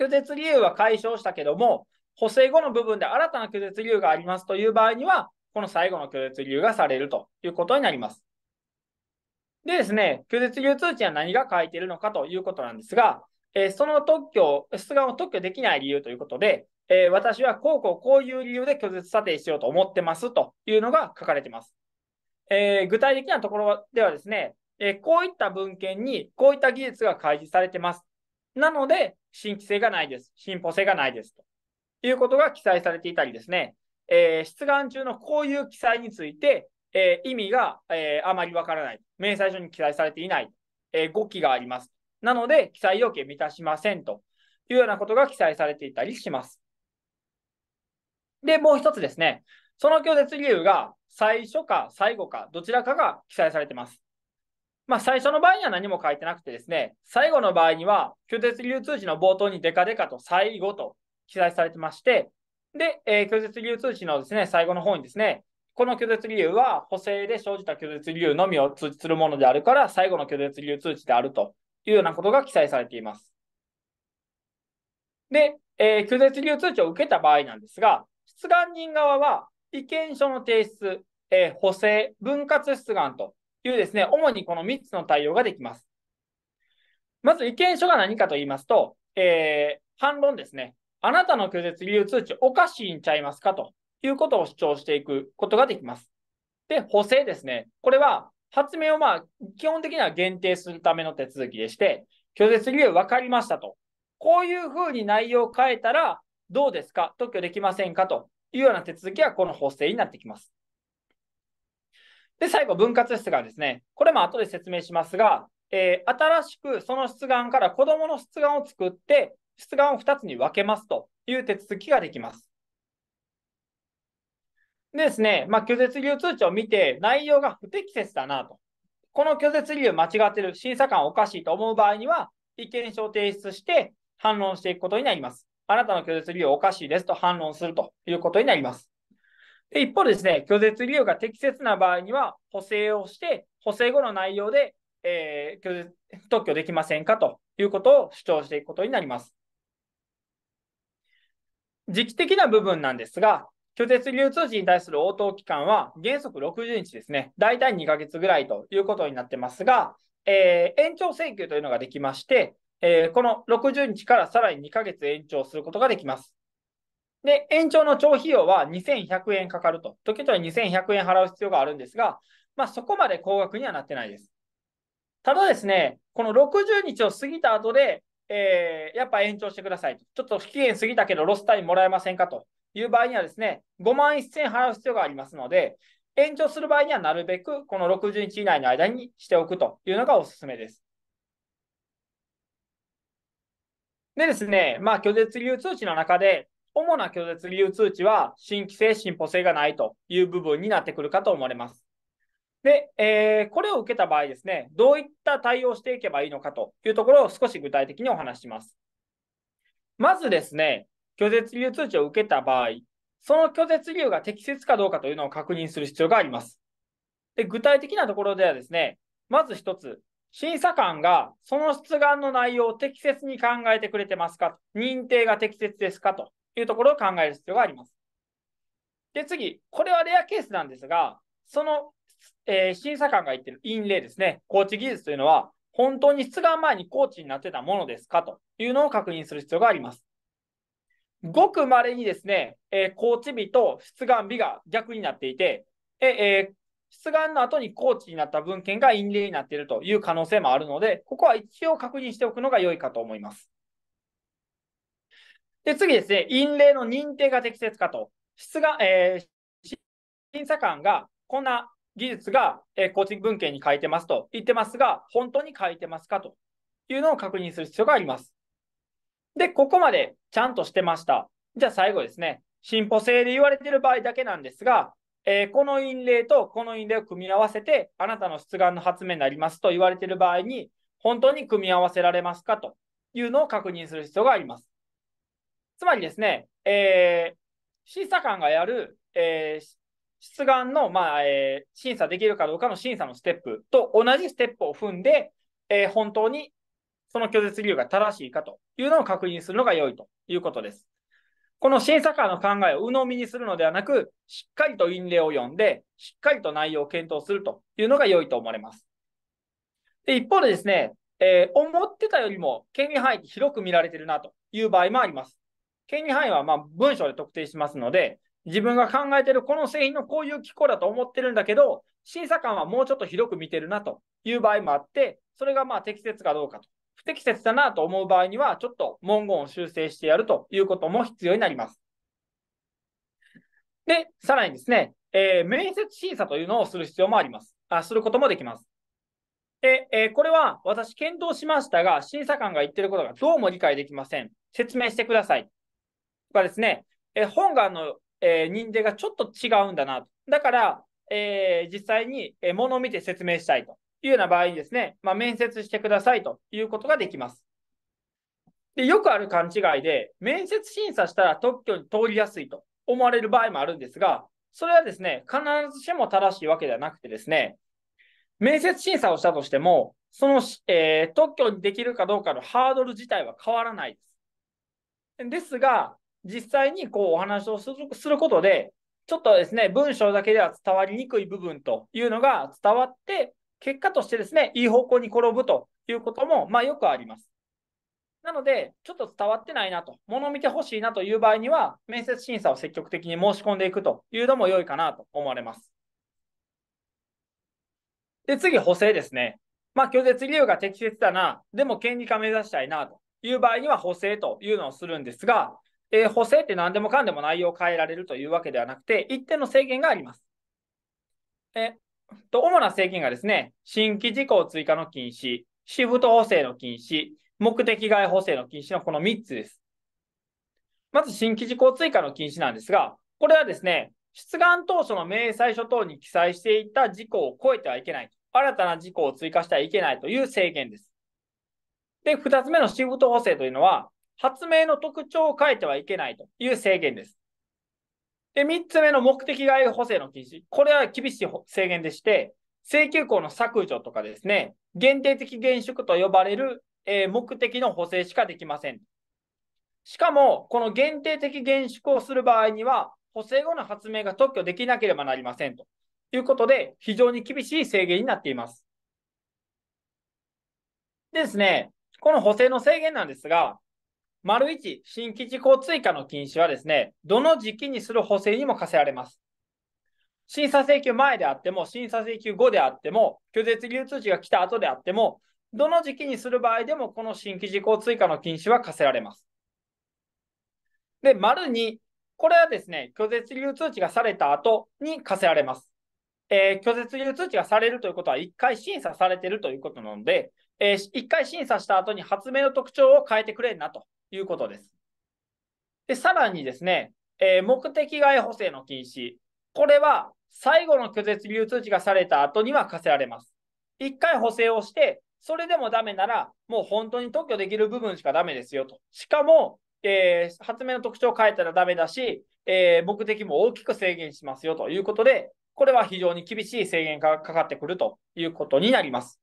拒絶理由は解消したけども、補正後の部分で新たな拒絶理由がありますという場合には、この最後の拒絶理由がされるということになります。でですね、拒絶理由通知は何が書いているのかということなんですが、えその特許、出願を特許できない理由ということで、え私はこうこうこういう理由で拒絶査定しようと思ってますというのが書かれています。え具体的なところではですね、えこういった文献にこういった技術が開示されてます。なので、新規性がないです。進歩性がないです。ということが記載されていたりですね、え出願中のこういう記載について、え意味が、えあまりわからない。明細書に記載されていない。え語気があります。なので、記載要件満たしませんというようなことが記載されていたりします。で、もう一つですね。その拒絶理由が最初か最後かどちらかが記載されています。まあ、最初の場合には何も書いてなくてですね、最後の場合には拒絶理由通知の冒頭にデカデカと最後と記載されてまして、で、えー、拒絶理由通知のですね、最後の方にですね、この拒絶理由は補正で生じた拒絶理由のみを通知するものであるから、最後の拒絶理由通知であるというようなことが記載されています。で、えー、拒絶流通知を受けた場合なんですが、出願人側は意見書の提出、えー、補正、分割出願というですね、主にこの3つの対応ができます。まず意見書が何かと言いますと、えー、反論ですね。あなたの拒絶流通知おかしいんちゃいますかということを主張していくことができます。で、補正ですね。これは発明をまあ、基本的には限定するための手続きでして、拒絶理由分かりましたと。こういうふうに内容を変えたらどうですか特許できませんかというような手続きがこの補正になってきます。で、最後、分割出願ですね。これも後で説明しますが、えー、新しくその出願から子どもの出願を作って、出願を2つに分けますという手続きができます。ですね、まあ、拒絶理由通知を見て、内容が不適切だなと。この拒絶理由間違ってる、審査官おかしいと思う場合には、意見書を提出して反論していくことになります。あなたの拒絶理由おかしいですと反論するということになります。で一方ですね、拒絶理由が適切な場合には、補正をして、補正後の内容で、えー、拒絶特許できませんかということを主張していくことになります。時期的な部分なんですが、拒絶流通時に対する応答期間は原則60日ですね。大体2ヶ月ぐらいということになってますが、えー、延長請求というのができまして、えー、この60日からさらに2ヶ月延長することができます。で、延長の超費用は2100円かかると。時々2100円払う必要があるんですが、まあ、そこまで高額にはなってないです。ただですね、この60日を過ぎた後で、えー、やっぱ延長してくださいと。ちょっと期限過ぎたけどロスタイムもらえませんかという場合にはですね、5万1000円払う必要がありますので、延長する場合にはなるべくこの60日以内の間にしておくというのがおすすめです。でですね、まあ、拒絶流通知の中で、主な拒絶流通知は新規性、進歩性がないという部分になってくるかと思われます。で、えー、これを受けた場合ですね、どういった対応をしていけばいいのかというところを少し具体的にお話します。まずですね、拒絶理由通知を受けた場合、その拒絶理由が適切かどうかというのを確認する必要があります。で具体的なところではですね、まず1つ、審査官がその出願の内容を適切に考えてくれてますか、認定が適切ですかというところを考える必要があります。で、次、これはレアケースなんですが、その、えー、審査官が言ってる陰例ですね、高知技術というのは、本当に出願前にコーチになってたものですかというのを確認する必要があります。ごくまれにですね、えー、高知日と出願日が逆になっていて、ええー、出願の後に高知になった文献が陰例になっているという可能性もあるので、ここは一応確認しておくのが良いかと思います。で、次ですね、陰例の認定が適切かと。出願、えー、審査官がこんな技術が、えー、高知文献に書いてますと言ってますが、本当に書いてますかというのを確認する必要があります。で、ここまでちゃんとしてました。じゃあ最後ですね。進歩性で言われている場合だけなんですが、えー、この因例とこの因例を組み合わせて、あなたの出願の発明になりますと言われている場合に、本当に組み合わせられますかというのを確認する必要があります。つまりですね、えー、審査官がやる、えー、出願の、まあえー、審査できるかどうかの審査のステップと同じステップを踏んで、えー、本当にその拒絶理由が正しいかというのを確認するのが良いということです。この審査官の考えを鵜呑みにするのではなく、しっかりと印例を読んで、しっかりと内容を検討するというのが良いと思われます。で一方でですね、えー、思ってたよりも権利範囲広く見られてるなという場合もあります。権利範囲はま文章で特定しますので、自分が考えているこの製品のこういう機構だと思ってるんだけど、審査官はもうちょっと広く見てるなという場合もあって、それがまあ適切かどうかと適切だなと思う場合には、ちょっと文言を修正してやるということも必要になります。で、さらにですね、えー、面接審査というのをする必要もあります。あすることもできます。で、えー、これは私検討しましたが、審査官が言ってることがどうも理解できません。説明してください。とかですね、えー、本願の、え認定がちょっと違うんだなと。だから、え実際に、えー、物を見て説明したいと。いうような場合にですね、まあ、面接してくださいということができます。で、よくある勘違いで、面接審査したら特許に通りやすいと思われる場合もあるんですが、それはですね、必ずしも正しいわけではなくてですね、面接審査をしたとしても、その、えー、特許にできるかどうかのハードル自体は変わらないです。ですが、実際にこうお話をすることで、ちょっとですね、文章だけでは伝わりにくい部分というのが伝わって、結果としてですね、いい方向に転ぶということも、まあ、よくあります。なので、ちょっと伝わってないなと、ものを見てほしいなという場合には、面接審査を積極的に申し込んでいくというのも良いかなと思われます。で、次、補正ですね。まあ、拒絶理由が適切だな、でも権利化目指したいなという場合には補正というのをするんですが、えー、補正って何でもかんでも内容を変えられるというわけではなくて、一定の制限があります。えと主な制限がですね、新規事項追加の禁止、シフト補正の禁止、目的外補正の禁止のこの3つです。まず新規事項追加の禁止なんですが、これはですね、出願当初の明細書等に記載していた事項を超えてはいけない、新たな事項を追加してはいけないという制限です。で、2つ目のシフト補正というのは、発明の特徴を変えてはいけないという制限です。で、3つ目の目的外補正の禁止。これは厳しい制限でして、請求項の削除とかですね、限定的減縮と呼ばれる、えー、目的の補正しかできません。しかも、この限定的減縮をする場合には、補正後の発明が特許できなければなりませんということで、非常に厳しい制限になっています。でですね、この補正の制限なんですが、丸1、新基地項追加の禁止はですね、どの時期にする補正にも課せられます。審査請求前であっても、審査請求後であっても、拒絶流通値が来た後であっても、どの時期にする場合でも、この新規事項追加の禁止は課せられます。で、丸2、これはですね、拒絶流通値がされた後に課せられます。えー、拒絶流通値がされるということは、1回審査されているということなので、えー、1回審査した後に発明の特徴を変えてくれんなということです。で、さらにですね、えー、目的外補正の禁止。これは最後の拒絶流通知がされた後には課せられます。一回補正をして、それでもダメなら、もう本当に特許できる部分しかダメですよと。しかも、えー、発明の特徴を変えたらダメだし、えー、目的も大きく制限しますよということで、これは非常に厳しい制限がかかってくるということになります。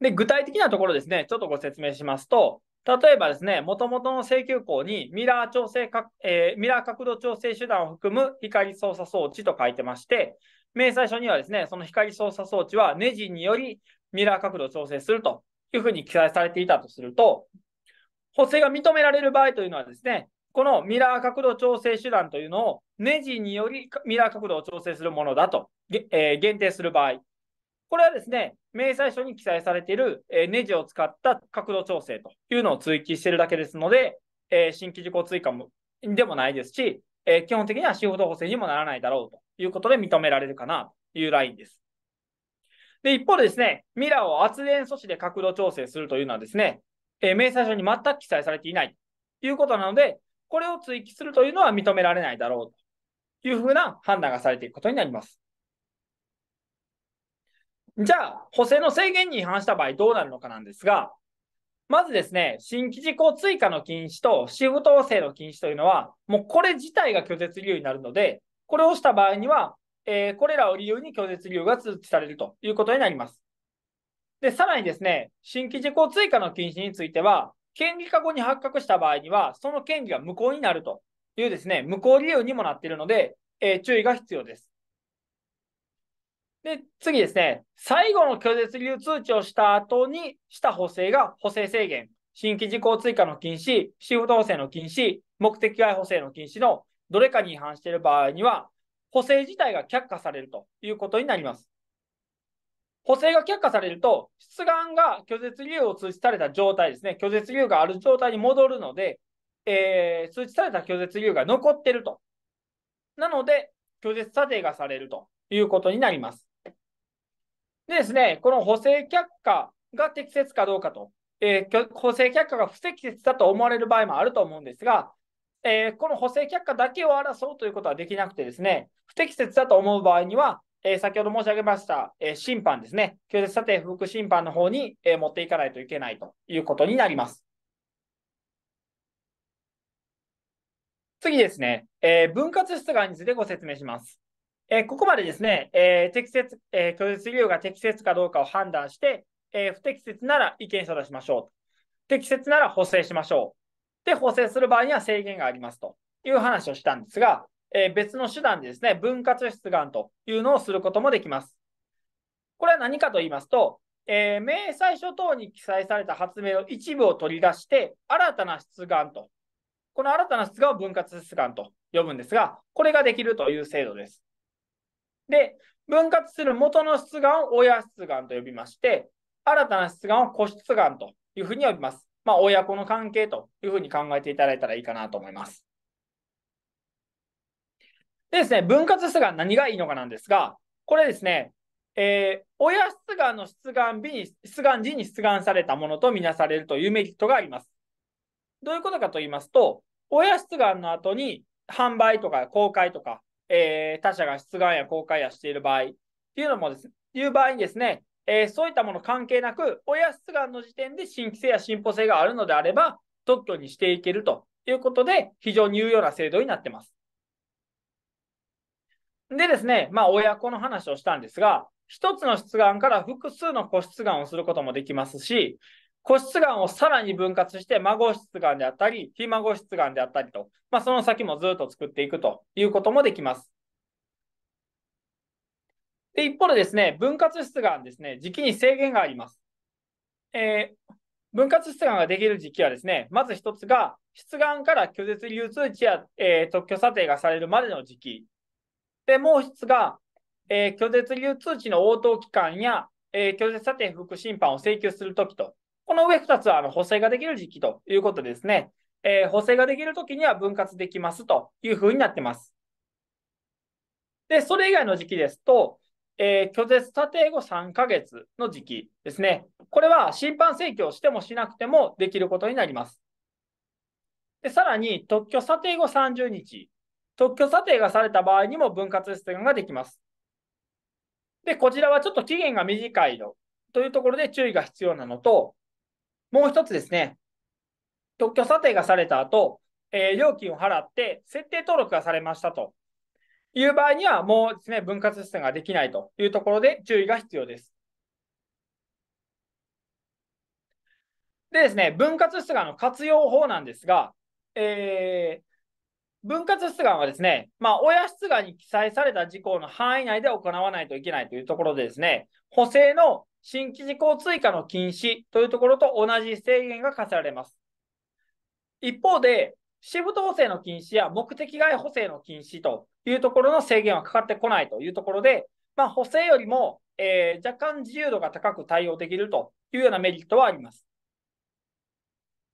で、具体的なところですね、ちょっとご説明しますと、例えばですね、もともとの請求項にミラー調整か、えー、ミラー角度調整手段を含む光操作装置と書いてまして、明細書にはですね、その光操作装置はネジによりミラー角度を調整するというふうに記載されていたとすると、補正が認められる場合というのはですね、このミラー角度調整手段というのをネジによりミラー角度を調整するものだと、えー、限定する場合これはですね、明細書に記載されている、えネジを使った角度調整というのを追記しているだけですので、え新規事項追加もでもないですし、え基本的にはシフト補正にもならないだろうということで認められるかなというラインです。で、一方でですね、ミラーを圧電素子で角度調整するというのはですね、え明細書に全く記載されていないということなので、これを追記するというのは認められないだろうというふうな判断がされていくことになります。じゃあ、補正の制限に違反した場合どうなるのかなんですが、まずですね、新規事項追加の禁止とシフト補正の禁止というのは、もうこれ自体が拒絶理由になるので、これをした場合には、えー、これらを理由に拒絶理由が通知されるということになります。で、さらにですね、新規事項追加の禁止については、権利過後に発覚した場合には、その権利が無効になるというですね、無効理由にもなっているので、えー、注意が必要です。で、次ですね。最後の拒絶流通知をした後にした補正が補正制限、新規事項追加の禁止、シフト補正の禁止、目的外補正の禁止のどれかに違反している場合には、補正自体が却下されるということになります。補正が却下されると、出願が拒絶理由を通知された状態ですね、拒絶理由がある状態に戻るので、えー、通知された拒絶理由が残ってると。なので、拒絶査定がされるということになります。でですね、この補正却下が適切かどうかと、えー、補正却下が不適切だと思われる場合もあると思うんですが、えー、この補正却下だけを争うということはできなくてですね、不適切だと思う場合には、えー、先ほど申し上げました、え審判ですね、拒絶査定不服審判の方に、え持っていかないといけないということになります。次ですね、え分割出願についてご説明します。えー、ここまでですね、えー、適切、えー、拒絶理由が適切かどうかを判断して、え不適切なら意見書を出しましょう。適切なら補正しましょう。で、補正する場合には制限がありますという話をしたんですが、え別の手段でですね、分割出願というのをすることもできます。これは何かと言いますと、え明細書等に記載された発明の一部を取り出して、新たな出願と、この新たな出願を分割出願と呼ぶんですが、これができるという制度です。で、分割する元の出願を親出願と呼びまして、新たな出願を子出願というふうに呼びます。まあ、親子の関係というふうに考えていただいたらいいかなと思います。でですね、分割出願何がいいのかなんですが、これですね、えー、親出願の出願日に、出願時に出願されたものとみなされるというメリットがあります。どういうことかと言いますと、親出願の後に販売とか公開とかえー、他者が出願や公開やしている場合っていうのもです、いう場合にですね、えー、そういったもの関係なく、親出願の時点で新規性や進歩性があるのであれば、特許にしていけるということで、非常に有用な制度になってます。でですね、まあ、親子の話をしたんですが、一つの出願から複数の個出願をすることもできますし、個室がんをさらに分割して、孫出がんであったり、非孫出がんであったりと、まあ、その先もずっと作っていくということもできます。で、一方でですね、分割出がんですね、時期に制限があります。えー、分割出願ができる時期はですね、まず1つが、出願から拒絶流通値や、えー、特許査定がされるまでの時期。で、もう1つが、えー、拒絶流通値の応答期間や、えー、拒絶査定副審判を請求するときとこの上2つはあの補正ができる時期ということですね。えー、補正ができるときには分割できますというふうになってます。で、それ以外の時期ですと、えー、拒絶査定後3ヶ月の時期ですね。これは審判請求をしてもしなくてもできることになります。でさらに、特許査定後30日、特許査定がされた場合にも分割出願ができます。で、こちらはちょっと期限が短いのというところで注意が必要なのと、もう一つですね、特許査定がされた後、えー、料金を払って設定登録がされましたという場合には、もうですね、分割出産ができないというところで注意が必要です。でですね、分割出願の活用法なんですが、えー、分割出願はですね、まあ、親出願に記載された事項の範囲内で行わないといけないというところでですね、補正の新規事項追加の禁止というところと同じ制限が課せられます。一方で、シ部ト補正の禁止や目的外補正の禁止というところの制限はかかってこないというところで、まあ、補正よりも、えー、若干自由度が高く対応できるというようなメリットはあります。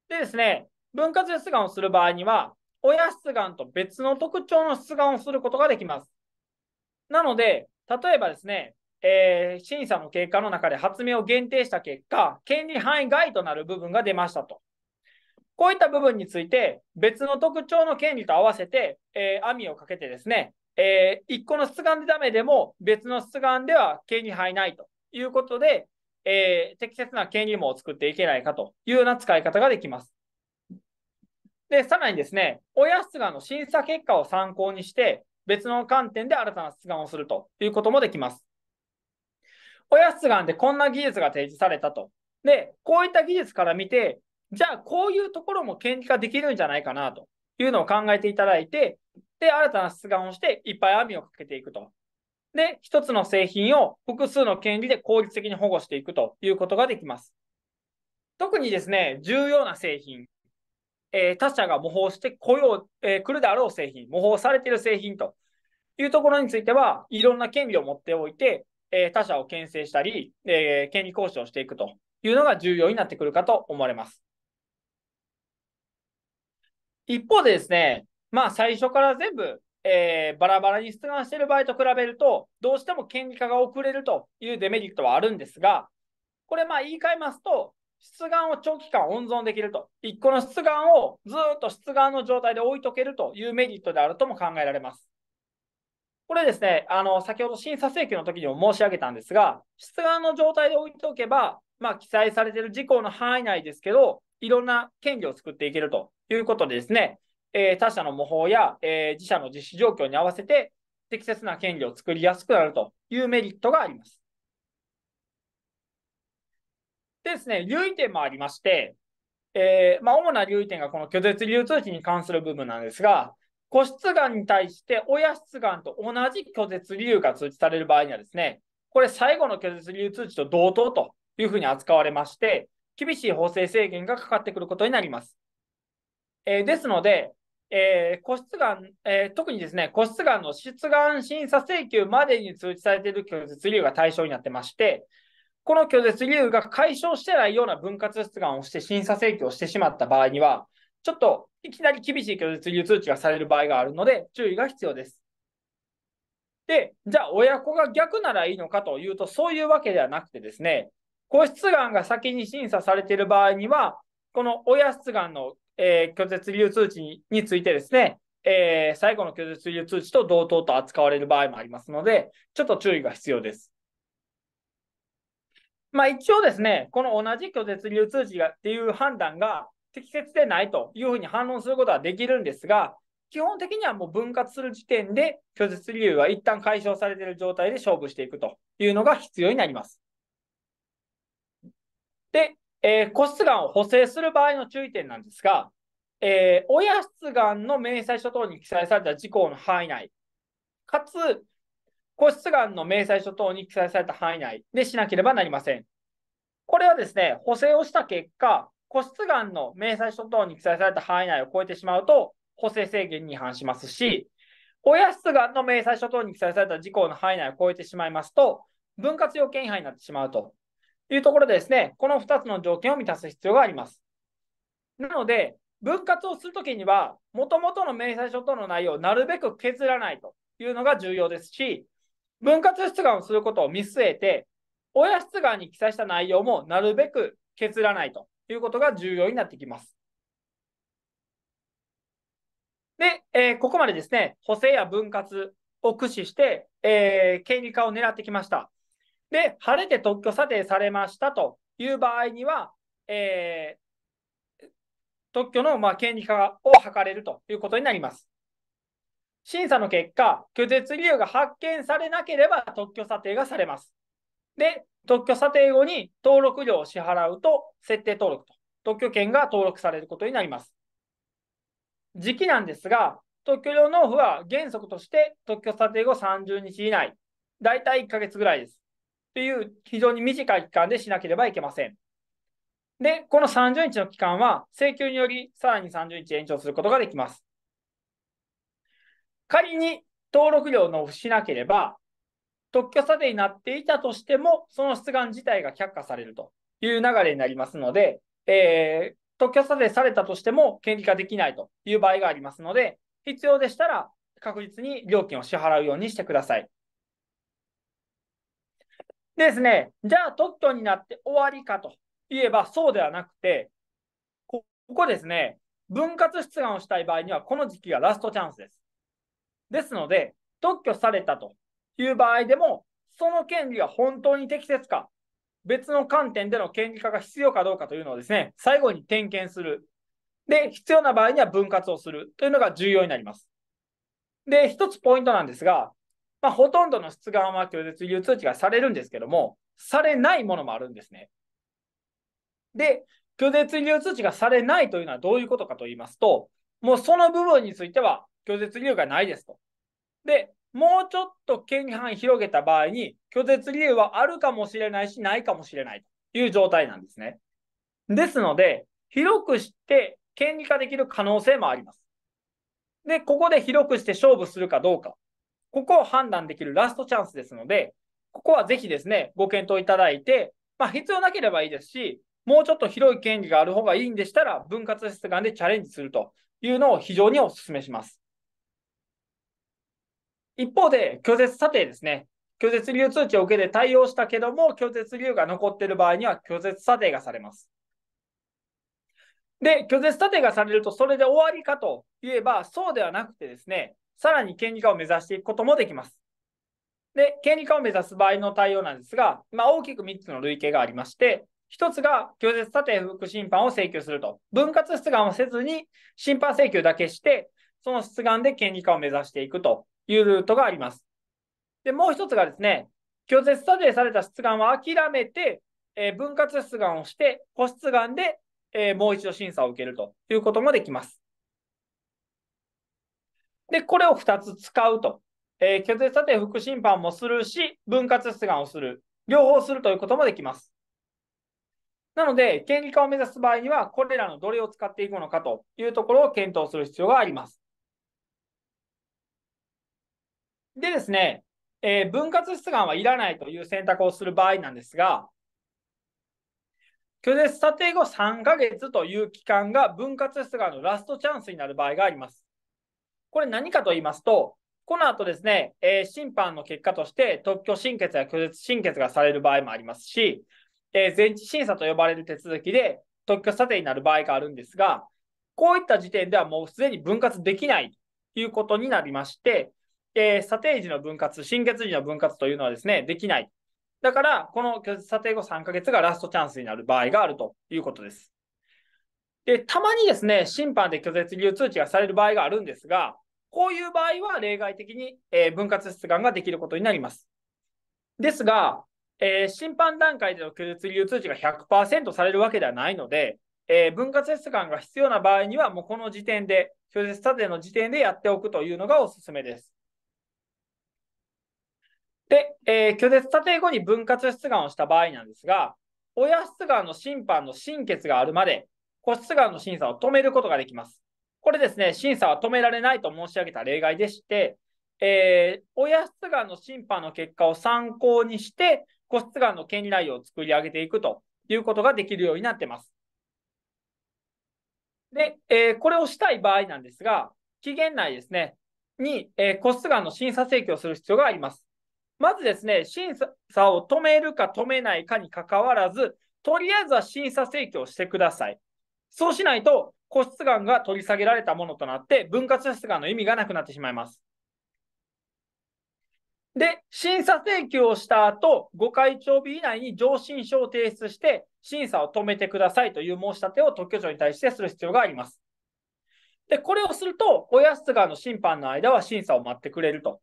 でですね、分割出願をする場合には、親出願と別の特徴の出願をすることができます。なので、例えばですね、えー、審査の結果の中で発明を限定した結果、権利範囲外となる部分が出ましたと。こういった部分について、別の特徴の権利と合わせて、えー、網をかけてですね、えー、1個の出願でダメでも、別の出願では権利範囲ないということで、えー、適切な権利網を作っていけないかというような使い方ができます。で、さらにですね、親出願の審査結果を参考にして、別の観点で新たな出願をするということもできます。親出願でこんな技術が提示されたと。で、こういった技術から見て、じゃあこういうところも権利化できるんじゃないかなというのを考えていただいて、で、新たな出願をしていっぱい網をかけていくと。で、一つの製品を複数の権利で効率的に保護していくということができます。特にですね、重要な製品、えー、他社が模倣して雇用、えー、来るであろう製品、模倣されている製品というところについては、いろんな権利を持っておいて、え他者を牽制したり、え権利行使をしていくというのが重要になってくるかと思われます。一方でですね、まあ、最初から全部、えバラバラに出願している場合と比べると、どうしても権利化が遅れるというデメリットはあるんですが、これまあ言い換えますと、出願を長期間温存できると、1個の出願をずっと出願の状態で置いとけるというメリットであるとも考えられます。これですね、あの先ほど審査請求の時にも申し上げたんですが、出願の状態で置いておけば、まあ、記載されている事項の範囲内ですけど、いろんな権利を作っていけるということでですね、えー、他社の模倣や、えー、自社の実施状況に合わせて、適切な権利を作りやすくなるというメリットがあります。でですね、留意点もありまして、えー、まあ、主な留意点がこの拒絶流通費に関する部分なんですが、個室がんに対して親出がんと同じ拒絶理由が通知される場合にはですね、これ最後の拒絶理由通知と同等というふうに扱われまして、厳しい法制制限がかかってくることになります。えー、ですので、えー、個室がん、えー、特にですね、個室がんの出願審査請求までに通知されている拒絶理由が対象になってまして、この拒絶理由が解消してないような分割出願をして審査請求をしてしまった場合には、ちょっといきなり厳しい拒絶流通知がされる場合があるので、注意が必要です。で、じゃあ親子が逆ならいいのかというと、そういうわけではなくてですね、子室がんが先に審査されている場合には、この親出がんの、えー、拒絶流通知についてですね、えー、最後の拒絶流通知と同等と扱われる場合もありますので、ちょっと注意が必要です。まあ、一応ですね、この同じ拒絶流通知がっていう判断が、適切でないというふうに反論することはできるんですが、基本的にはもう分割する時点で拒絶理由は一旦解消されている状態で勝負していくというのが必要になります。で、えー、個室がんを補正する場合の注意点なんですが、えー、親出願の明細書等に記載された事項の範囲内、かつ、個室がんの明細書等に記載された範囲内でしなければなりません。これはですね、補正をした結果、個室癌の明細書等に記載された範囲内を超えてしまうと、補正制限に違反しますし、親室願の明細書等に記載された事項の範囲内を超えてしまいますと、分割要件違反になってしまうというところでですね、この2つの条件を満たす必要があります。なので、分割をするときには、もともとの明細書等の内容をなるべく削らないというのが重要ですし、分割出願をすることを見据えて、親出願に記載した内容もなるべく削らないということが重要になってきます。で、えー、ここまでですね、補正や分割を駆使して、えー、権利化を狙ってきました。で、晴れて特許査定されましたという場合には、えー、特許のまあ権利化を図れるということになります。審査の結果、拒絶理由が発見されなければ特許査定がされます。で、特許査定後に登録料を支払うと、設定登録と特許権が登録されることになります。時期なんですが、特許料納付は原則として特許査定後30日以内、だいたい1ヶ月ぐらいです。という非常に短い期間でしなければいけません。で、この30日の期間は請求によりさらに30日延長することができます。仮に登録料納付しなければ、特許査定になっていたとしても、その出願自体が却下されるという流れになりますので、えー、特許査定されたとしても権利化できないという場合がありますので、必要でしたら確実に料金を支払うようにしてください。でですね、じゃあ特許になって終わりかといえばそうではなくて、ここですね、分割出願をしたい場合にはこの時期がラストチャンスです。ですので、特許されたという場合でも、その権利は本当に適切か、別の観点での権利化が必要かどうかというのをですね、最後に点検する。で、必要な場合には分割をするというのが重要になります。で、一つポイントなんですが、まあ、ほとんどの出願は拒絶流通知がされるんですけども、されないものもあるんですね。で、拒絶流通知がされないというのはどういうことかと言いますと、もうその部分については拒絶理由がないですと。で、もうちょっと権範囲広げた場合に、拒絶理由はあるかもしれないし、ないかもしれないという状態なんですね。ですので、広くして権利化できる可能性もあります。で、ここで広くして勝負するかどうか、ここを判断できるラストチャンスですので、ここはぜひですね、ご検討いただいて、まあ、必要なければいいですし、もうちょっと広い権利がある方がいいんでしたら、分割出願でチャレンジするというのを非常にお勧めします。一方で、拒絶査定ですね。拒絶理由通知を受けて対応したけども、拒絶理由が残っている場合には拒絶査定がされます。で、拒絶査定がされると、それで終わりかといえば、そうではなくてですね、さらに権利化を目指していくこともできます。で、権利化を目指す場合の対応なんですが、まあ、大きく3つの類型がありまして、1つが拒絶査定不服審判を請求すると。分割出願をせずに審判請求だけして、その出願で権利化を目指していくというルートがあります。で、もう一つがですね、拒絶査定された出願は諦めて、えー、分割出願をして、個出願で、えー、もう一度審査を受けるということもできます。で、これを2つ使うと。えー、拒絶査定副審判もするし、分割出願をする。両方するということもできます。なので、権利化を目指す場合には、これらのどれを使っていくのかというところを検討する必要があります。でですね、えー、分割出願はいらないという選択をする場合なんですが、拒絶査定後3ヶ月という期間が分割出願のラストチャンスになる場合があります。これ何かと言いますと、この後ですね、えー、審判の結果として特許審決や拒絶審決がされる場合もありますし、えー、前置審査と呼ばれる手続きで特許査定になる場合があるんですが、こういった時点ではもうすでに分割できないということになりまして、えー、査定時の分割、新月時の分割というのはですね、できない。だから、この拒絶査定後3ヶ月がラストチャンスになる場合があるということです。で、たまにですね、審判で拒絶流通知がされる場合があるんですが、こういう場合は例外的に、えー、分割出願ができることになります。ですが、えー、審判段階での拒絶流通知が100%されるわけではないので、えー、分割出願が必要な場合には、もうこの時点で、拒絶査定の時点でやっておくというのがおすすめです。で、えー、拒絶査定後に分割出願をした場合なんですが、親出願の審判の審決があるまで、個出願の審査を止めることができます。これですね、審査は止められないと申し上げた例外でして、えー、親出願の審判の結果を参考にして、個出願の権利内容を作り上げていくということができるようになっています。で、えー、これをしたい場合なんですが、期限内ですね、に、えー、個出願の審査請求をする必要があります。まずですね、審査を止めるか止めないかにかかわらず、とりあえずは審査請求をしてください。そうしないと、個室がんが取り下げられたものとなって、分割出願の意味がなくなってしまいます。で、審査請求をした後、5会長日以内に上申書を提出して、審査を止めてくださいという申し立てを特許庁に対してする必要があります。で、これをすると、親出願の審判の間は審査を待ってくれると。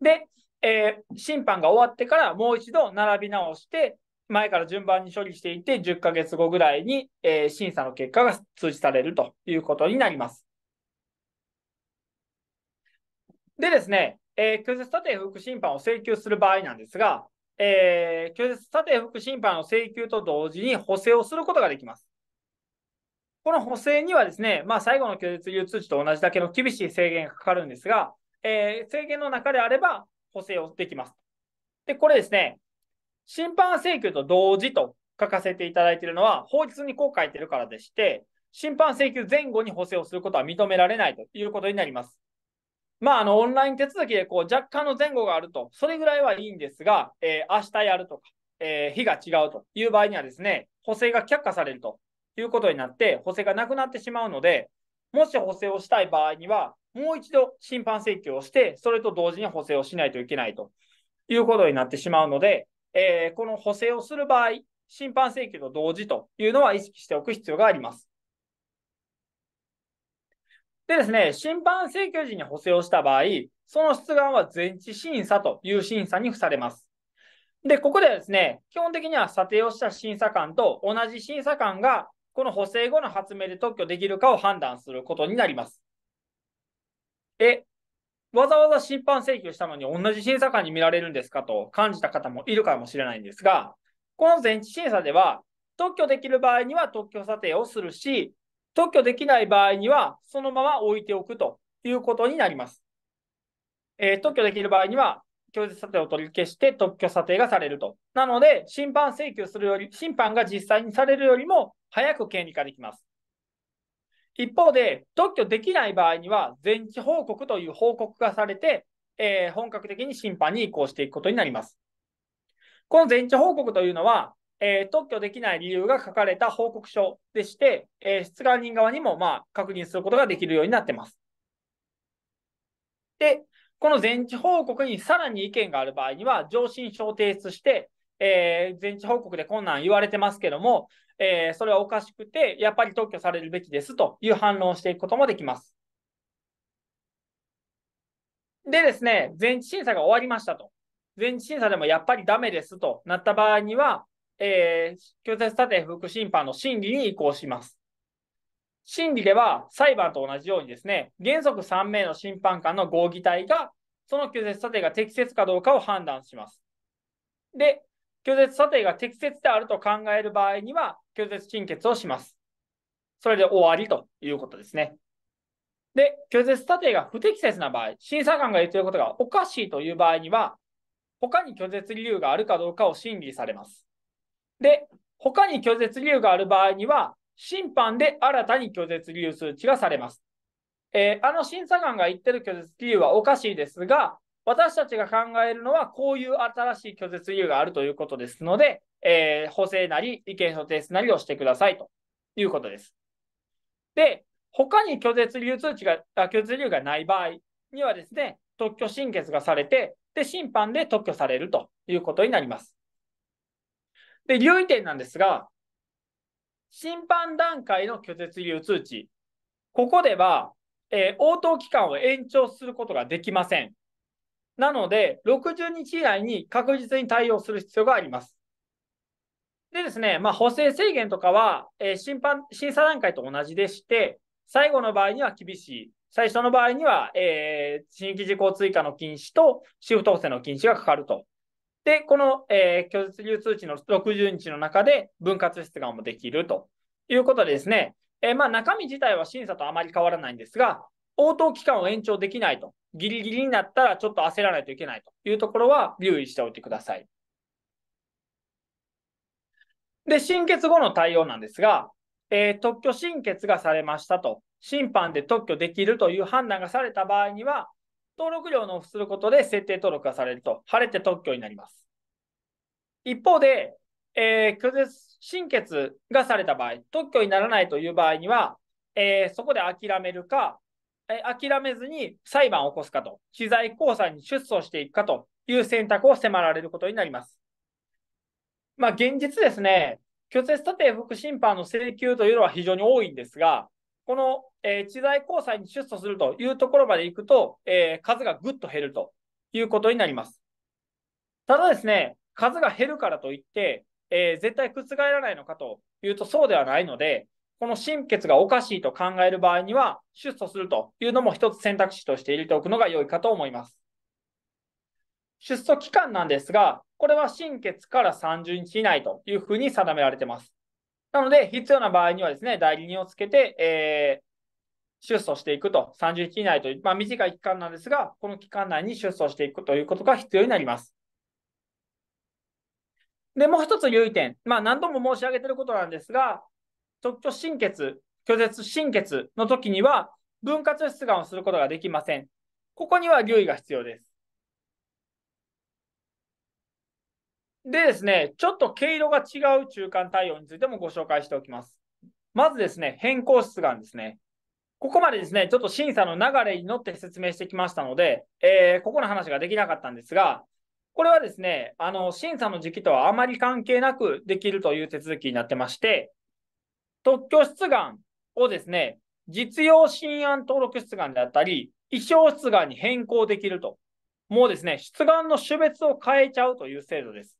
で、えー、審判が終わってからもう一度並び直して、前から順番に処理していて、10ヶ月後ぐらいに、えー、審査の結果が通知されるということになります。でですね、えー、拒絶査定服審判を請求する場合なんですが、えー、拒絶査定服審判の請求と同時に補正をすることができます。この補正にはですね、まあ、最後の拒絶流通知と同じだけの厳しい制限がかかるんですが、えー、制限の中であれば、補正をできます。で、これですね、審判請求と同時と書かせていただいているのは、法律にこう書いてるからでして、審判請求前後に補正をすることは認められないということになります。まあ、あの、オンライン手続きでこう若干の前後があると、それぐらいはいいんですが、えー、明日やるとか、えー、日が違うという場合にはですね、補正が却下されるということになって、補正がなくなってしまうので、もし補正をしたい場合には、もう一度審判請求をして、それと同時に補正をしないといけないということになってしまうので、えー、この補正をする場合、審判請求と同時というのは意識しておく必要があります。でですね、審判請求時に補正をした場合、その出願は全治審査という審査に付されます。で、ここではですね、基本的には査定をした審査官と同じ審査官が、この補正後の発明で特許できるかを判断することになります。で、わざわざ審判請求したのに同じ審査官に見られるんですかと感じた方もいるかもしれないんですが、この前置審査では、特許できる場合には特許査定をするし、特許できない場合にはそのまま置いておくということになります。えー、特許できる場合には、拒絶査定を取り消して特許査定がされると。なので、審判請求するより、審判が実際にされるよりも早く権利化できます。一方で、特許できない場合には、前置報告という報告がされて、えー、本格的に審判に移行していくことになります。この前置報告というのは、えー、特許できない理由が書かれた報告書でして、えー、出願人側にも、まあ、確認することができるようになっています。で、この前置報告にさらに意見がある場合には、上申書を提出して、えー、前置報告で困難言われてますけども、えー、それはおかしくて、やっぱり特許されるべきですという反論をしていくこともできます。でですね、前置審査が終わりましたと。前置審査でもやっぱりダメですとなった場合には、えー、拒絶定副審判の審理に移行します。審理では裁判と同じようにですね、原則3名の審判官の合議体が、その拒絶査定が適切かどうかを判断します。で、拒絶査定が適切であると考える場合には、拒絶陳決をします。それで終わりということですね。で、拒絶査定が不適切な場合、審査官が言っていることがおかしいという場合には、他に拒絶理由があるかどうかを審議されます。で、他に拒絶理由がある場合には、審判で新たに拒絶理由数値がされます。えー、あの審査官が言ってる拒絶理由はおかしいですが、私たちが考えるのは、こういう新しい拒絶理由があるということですので、えー、補正なり意見の提出なりをしてくださいということです。で、他に拒絶理由通知が、拒絶理由がない場合にはですね、特許申決がされて、で、審判で特許されるということになります。で、留意点なんですが、審判段階の拒絶理由通知、ここでは、えー、応答期間を延長することができません。なので、60日以内に確実に対応する必要があります。でですね、まあ、補正制限とかは、えー、審判審査段階と同じでして、最後の場合には厳しい、最初の場合には、えー、新規事項追加の禁止とシフト補正の禁止がかかると。で、この、えー、拒絶流通値の60日の中で分割出願もできるということでですね、えー、まあ、中身自体は審査とあまり変わらないんですが、応答期間を延長できないとギリギリになったらちょっと焦らないといけないというところは留意しておいてください。で、心血後の対応なんですが、えー、特許心血がされましたと、審判で特許できるという判断がされた場合には、登録料を納付することで設定登録がされると、晴れて特許になります。一方で、えー、拒絶心血がされた場合、特許にならないという場合には、えー、そこで諦めるか、え諦めずに裁判を起こすかと、知財交際に出訴していくかという選択を迫られることになります。まあ、現実ですね、拒絶査定副審判の請求というのは非常に多いんですが、この、えー、知財交際に出訴するというところまで行くと、えー、数がぐっと減るということになります。ただですね、数が減るからといって、えー、絶対覆らないのかというとそうではないので、この心血がおかしいと考える場合には、出訴するというのも一つ選択肢として入れておくのが良いかと思います。出訴期間なんですが、これは心血から30日以内というふうに定められています。なので、必要な場合にはですね、代理人をつけて、えー、出走していくと、30日以内という、まあ、短い期間なんですが、この期間内に出走していくということが必要になります。で、もう一つ留意点、まあ、何度も申し上げていることなんですが、特許心血、拒絶心血の時には、分割出願をすることができません。ここには留意が必要です。でですね、ちょっと毛色が違う中間対応についてもご紹介しておきます。まずですね、変更出願ですね。ここまでですね、ちょっと審査の流れに乗って説明してきましたので、えー、ここの話ができなかったんですが、これはですね、あの審査の時期とはあまり関係なくできるという手続きになってまして、特許出願をですね、実用新案登録出願であったり、衣装出願に変更できると。もうですね、出願の種別を変えちゃうという制度です。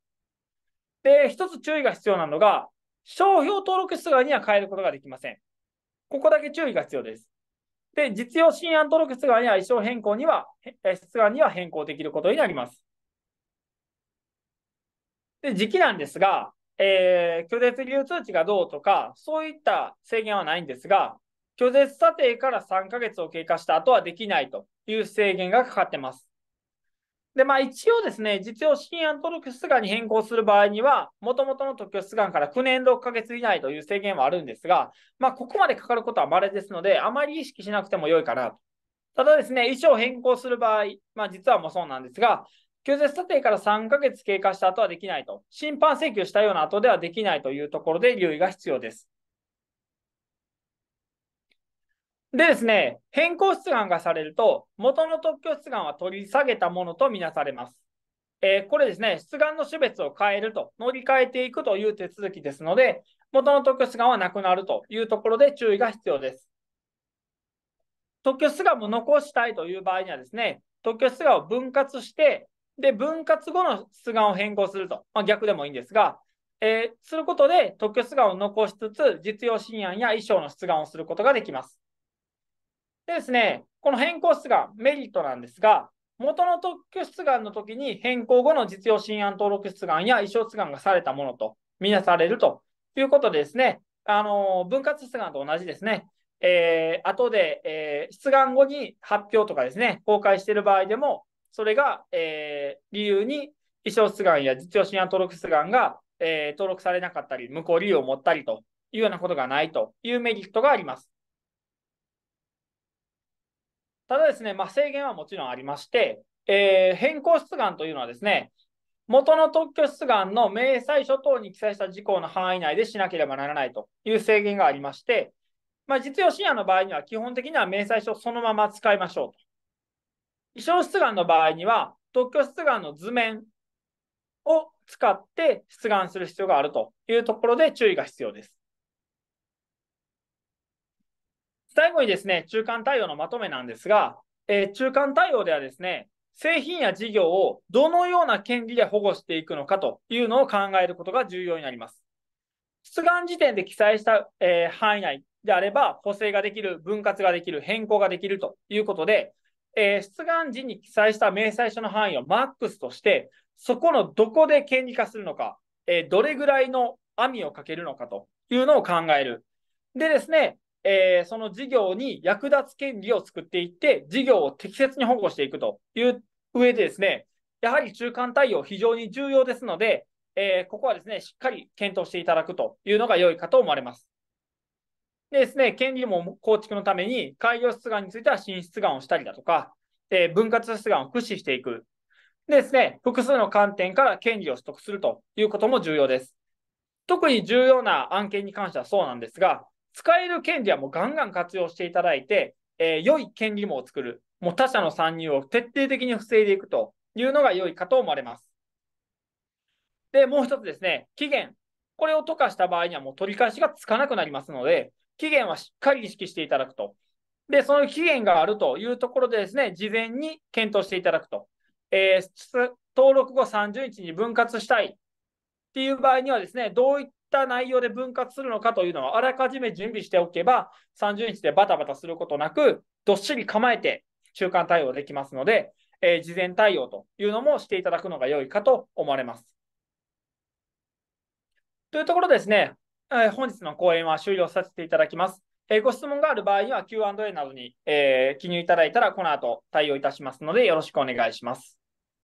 で、一つ注意が必要なのが、商標登録出願には変えることができません。ここだけ注意が必要です。で、実用新案登録出願には、衣装変更には、出願には変更できることになります。で、時期なんですが、えー、拒絶流通値がどうとか、そういった制限はないんですが、拒絶査定から3ヶ月を経過した後はできないという制限がかかってます。で、まあ一応ですね、実用新案登録出願に変更する場合には、もともとの特許出願から9年6ヶ月以内という制限はあるんですが、まあここまでかかることは稀ですので、あまり意識しなくても良いかなと。ただですね、衣装を変更する場合、まあ実はもうそうなんですが、拒絶査定から3ヶ月経過した後はできないと。審判請求したような後ではできないというところで留意が必要です。でですね、変更出願がされると、元の特許出願は取り下げたものとみなされます。えー、これですね、出願の種別を変えると、乗り換えていくという手続きですので、元の特許出願はなくなるというところで注意が必要です。特許出願も残したいという場合にはですね、特許出願を分割して、で、分割後の出願を変更すると、まあ、逆でもいいんですが、えー、することで特許出願を残しつつ、実用新案や衣装の出願をすることができます。でですね、この変更出願、メリットなんですが、元の特許出願の時に変更後の実用新案登録出願や衣装出願がされたものとみなされるということでですね、あのー、分割出願と同じですね、えー、後で、えー、出願後に発表とかですね、公開している場合でも、それが、えー、理由に衣装出願や実用信案登録出願が、えー、登録されなかったり、無効理由を持ったりというようなことがないというメリットがあります。ただですね、まあ、制限はもちろんありまして、えー、変更出願というのはですね、元の特許出願の明細書等に記載した事項の範囲内でしなければならないという制限がありまして、まあ、実用信案の場合には基本的には明細書をそのまま使いましょうと衣装出願の場合には、特許出願の図面を使って出願する必要があるというところで注意が必要です。最後にですね、中間対応のまとめなんですが、えー、中間対応ではですね、製品や事業をどのような権利で保護していくのかというのを考えることが重要になります。出願時点で記載した、えー、範囲内であれば、補正ができる、分割ができる、変更ができるということで、えー、出願時に記載した明細書の範囲をマックスとして、そこのどこで権利化するのか、えー、どれぐらいの網をかけるのかというのを考える。でですね、えー、その事業に役立つ権利を作っていって、事業を適切に保護していくという上でですね、やはり中間対応非常に重要ですので、えここはですね、しっかり検討していただくというのが良いかと思われます。でですね、権利も構築のために、開業出願については新出願をしたりだとか、え分割出願を駆使していく。でですね、複数の観点から権利を取得するということも重要です。特に重要な案件に関してはそうなんですが、使える権利はもうガンガン活用していただいて、えー、良い権利網を作る、もう他者の参入を徹底的に防いでいくというのが良いかと思われます。で、もう一つですね、期限。これを溶かした場合にはもう取り返しがつかなくなりますので、期限はしっかり意識していただくと。で、その期限があるというところでですね、事前に検討していただくと。えー、登録後30日に分割したいっていう場合にはですね、どういった内容で分割するのかというのをあらかじめ準備しておけば、30日でバタバタすることなく、どっしり構えて中間対応できますので、えー、事前対応というのもしていただくのが良いかと思われます。というところですね、えー、本日の講演は終了させていただきます。えー、ご質問がある場合には Q&A などに、え記入いただいたらこの後対応いたしますのでよろしくお願いします。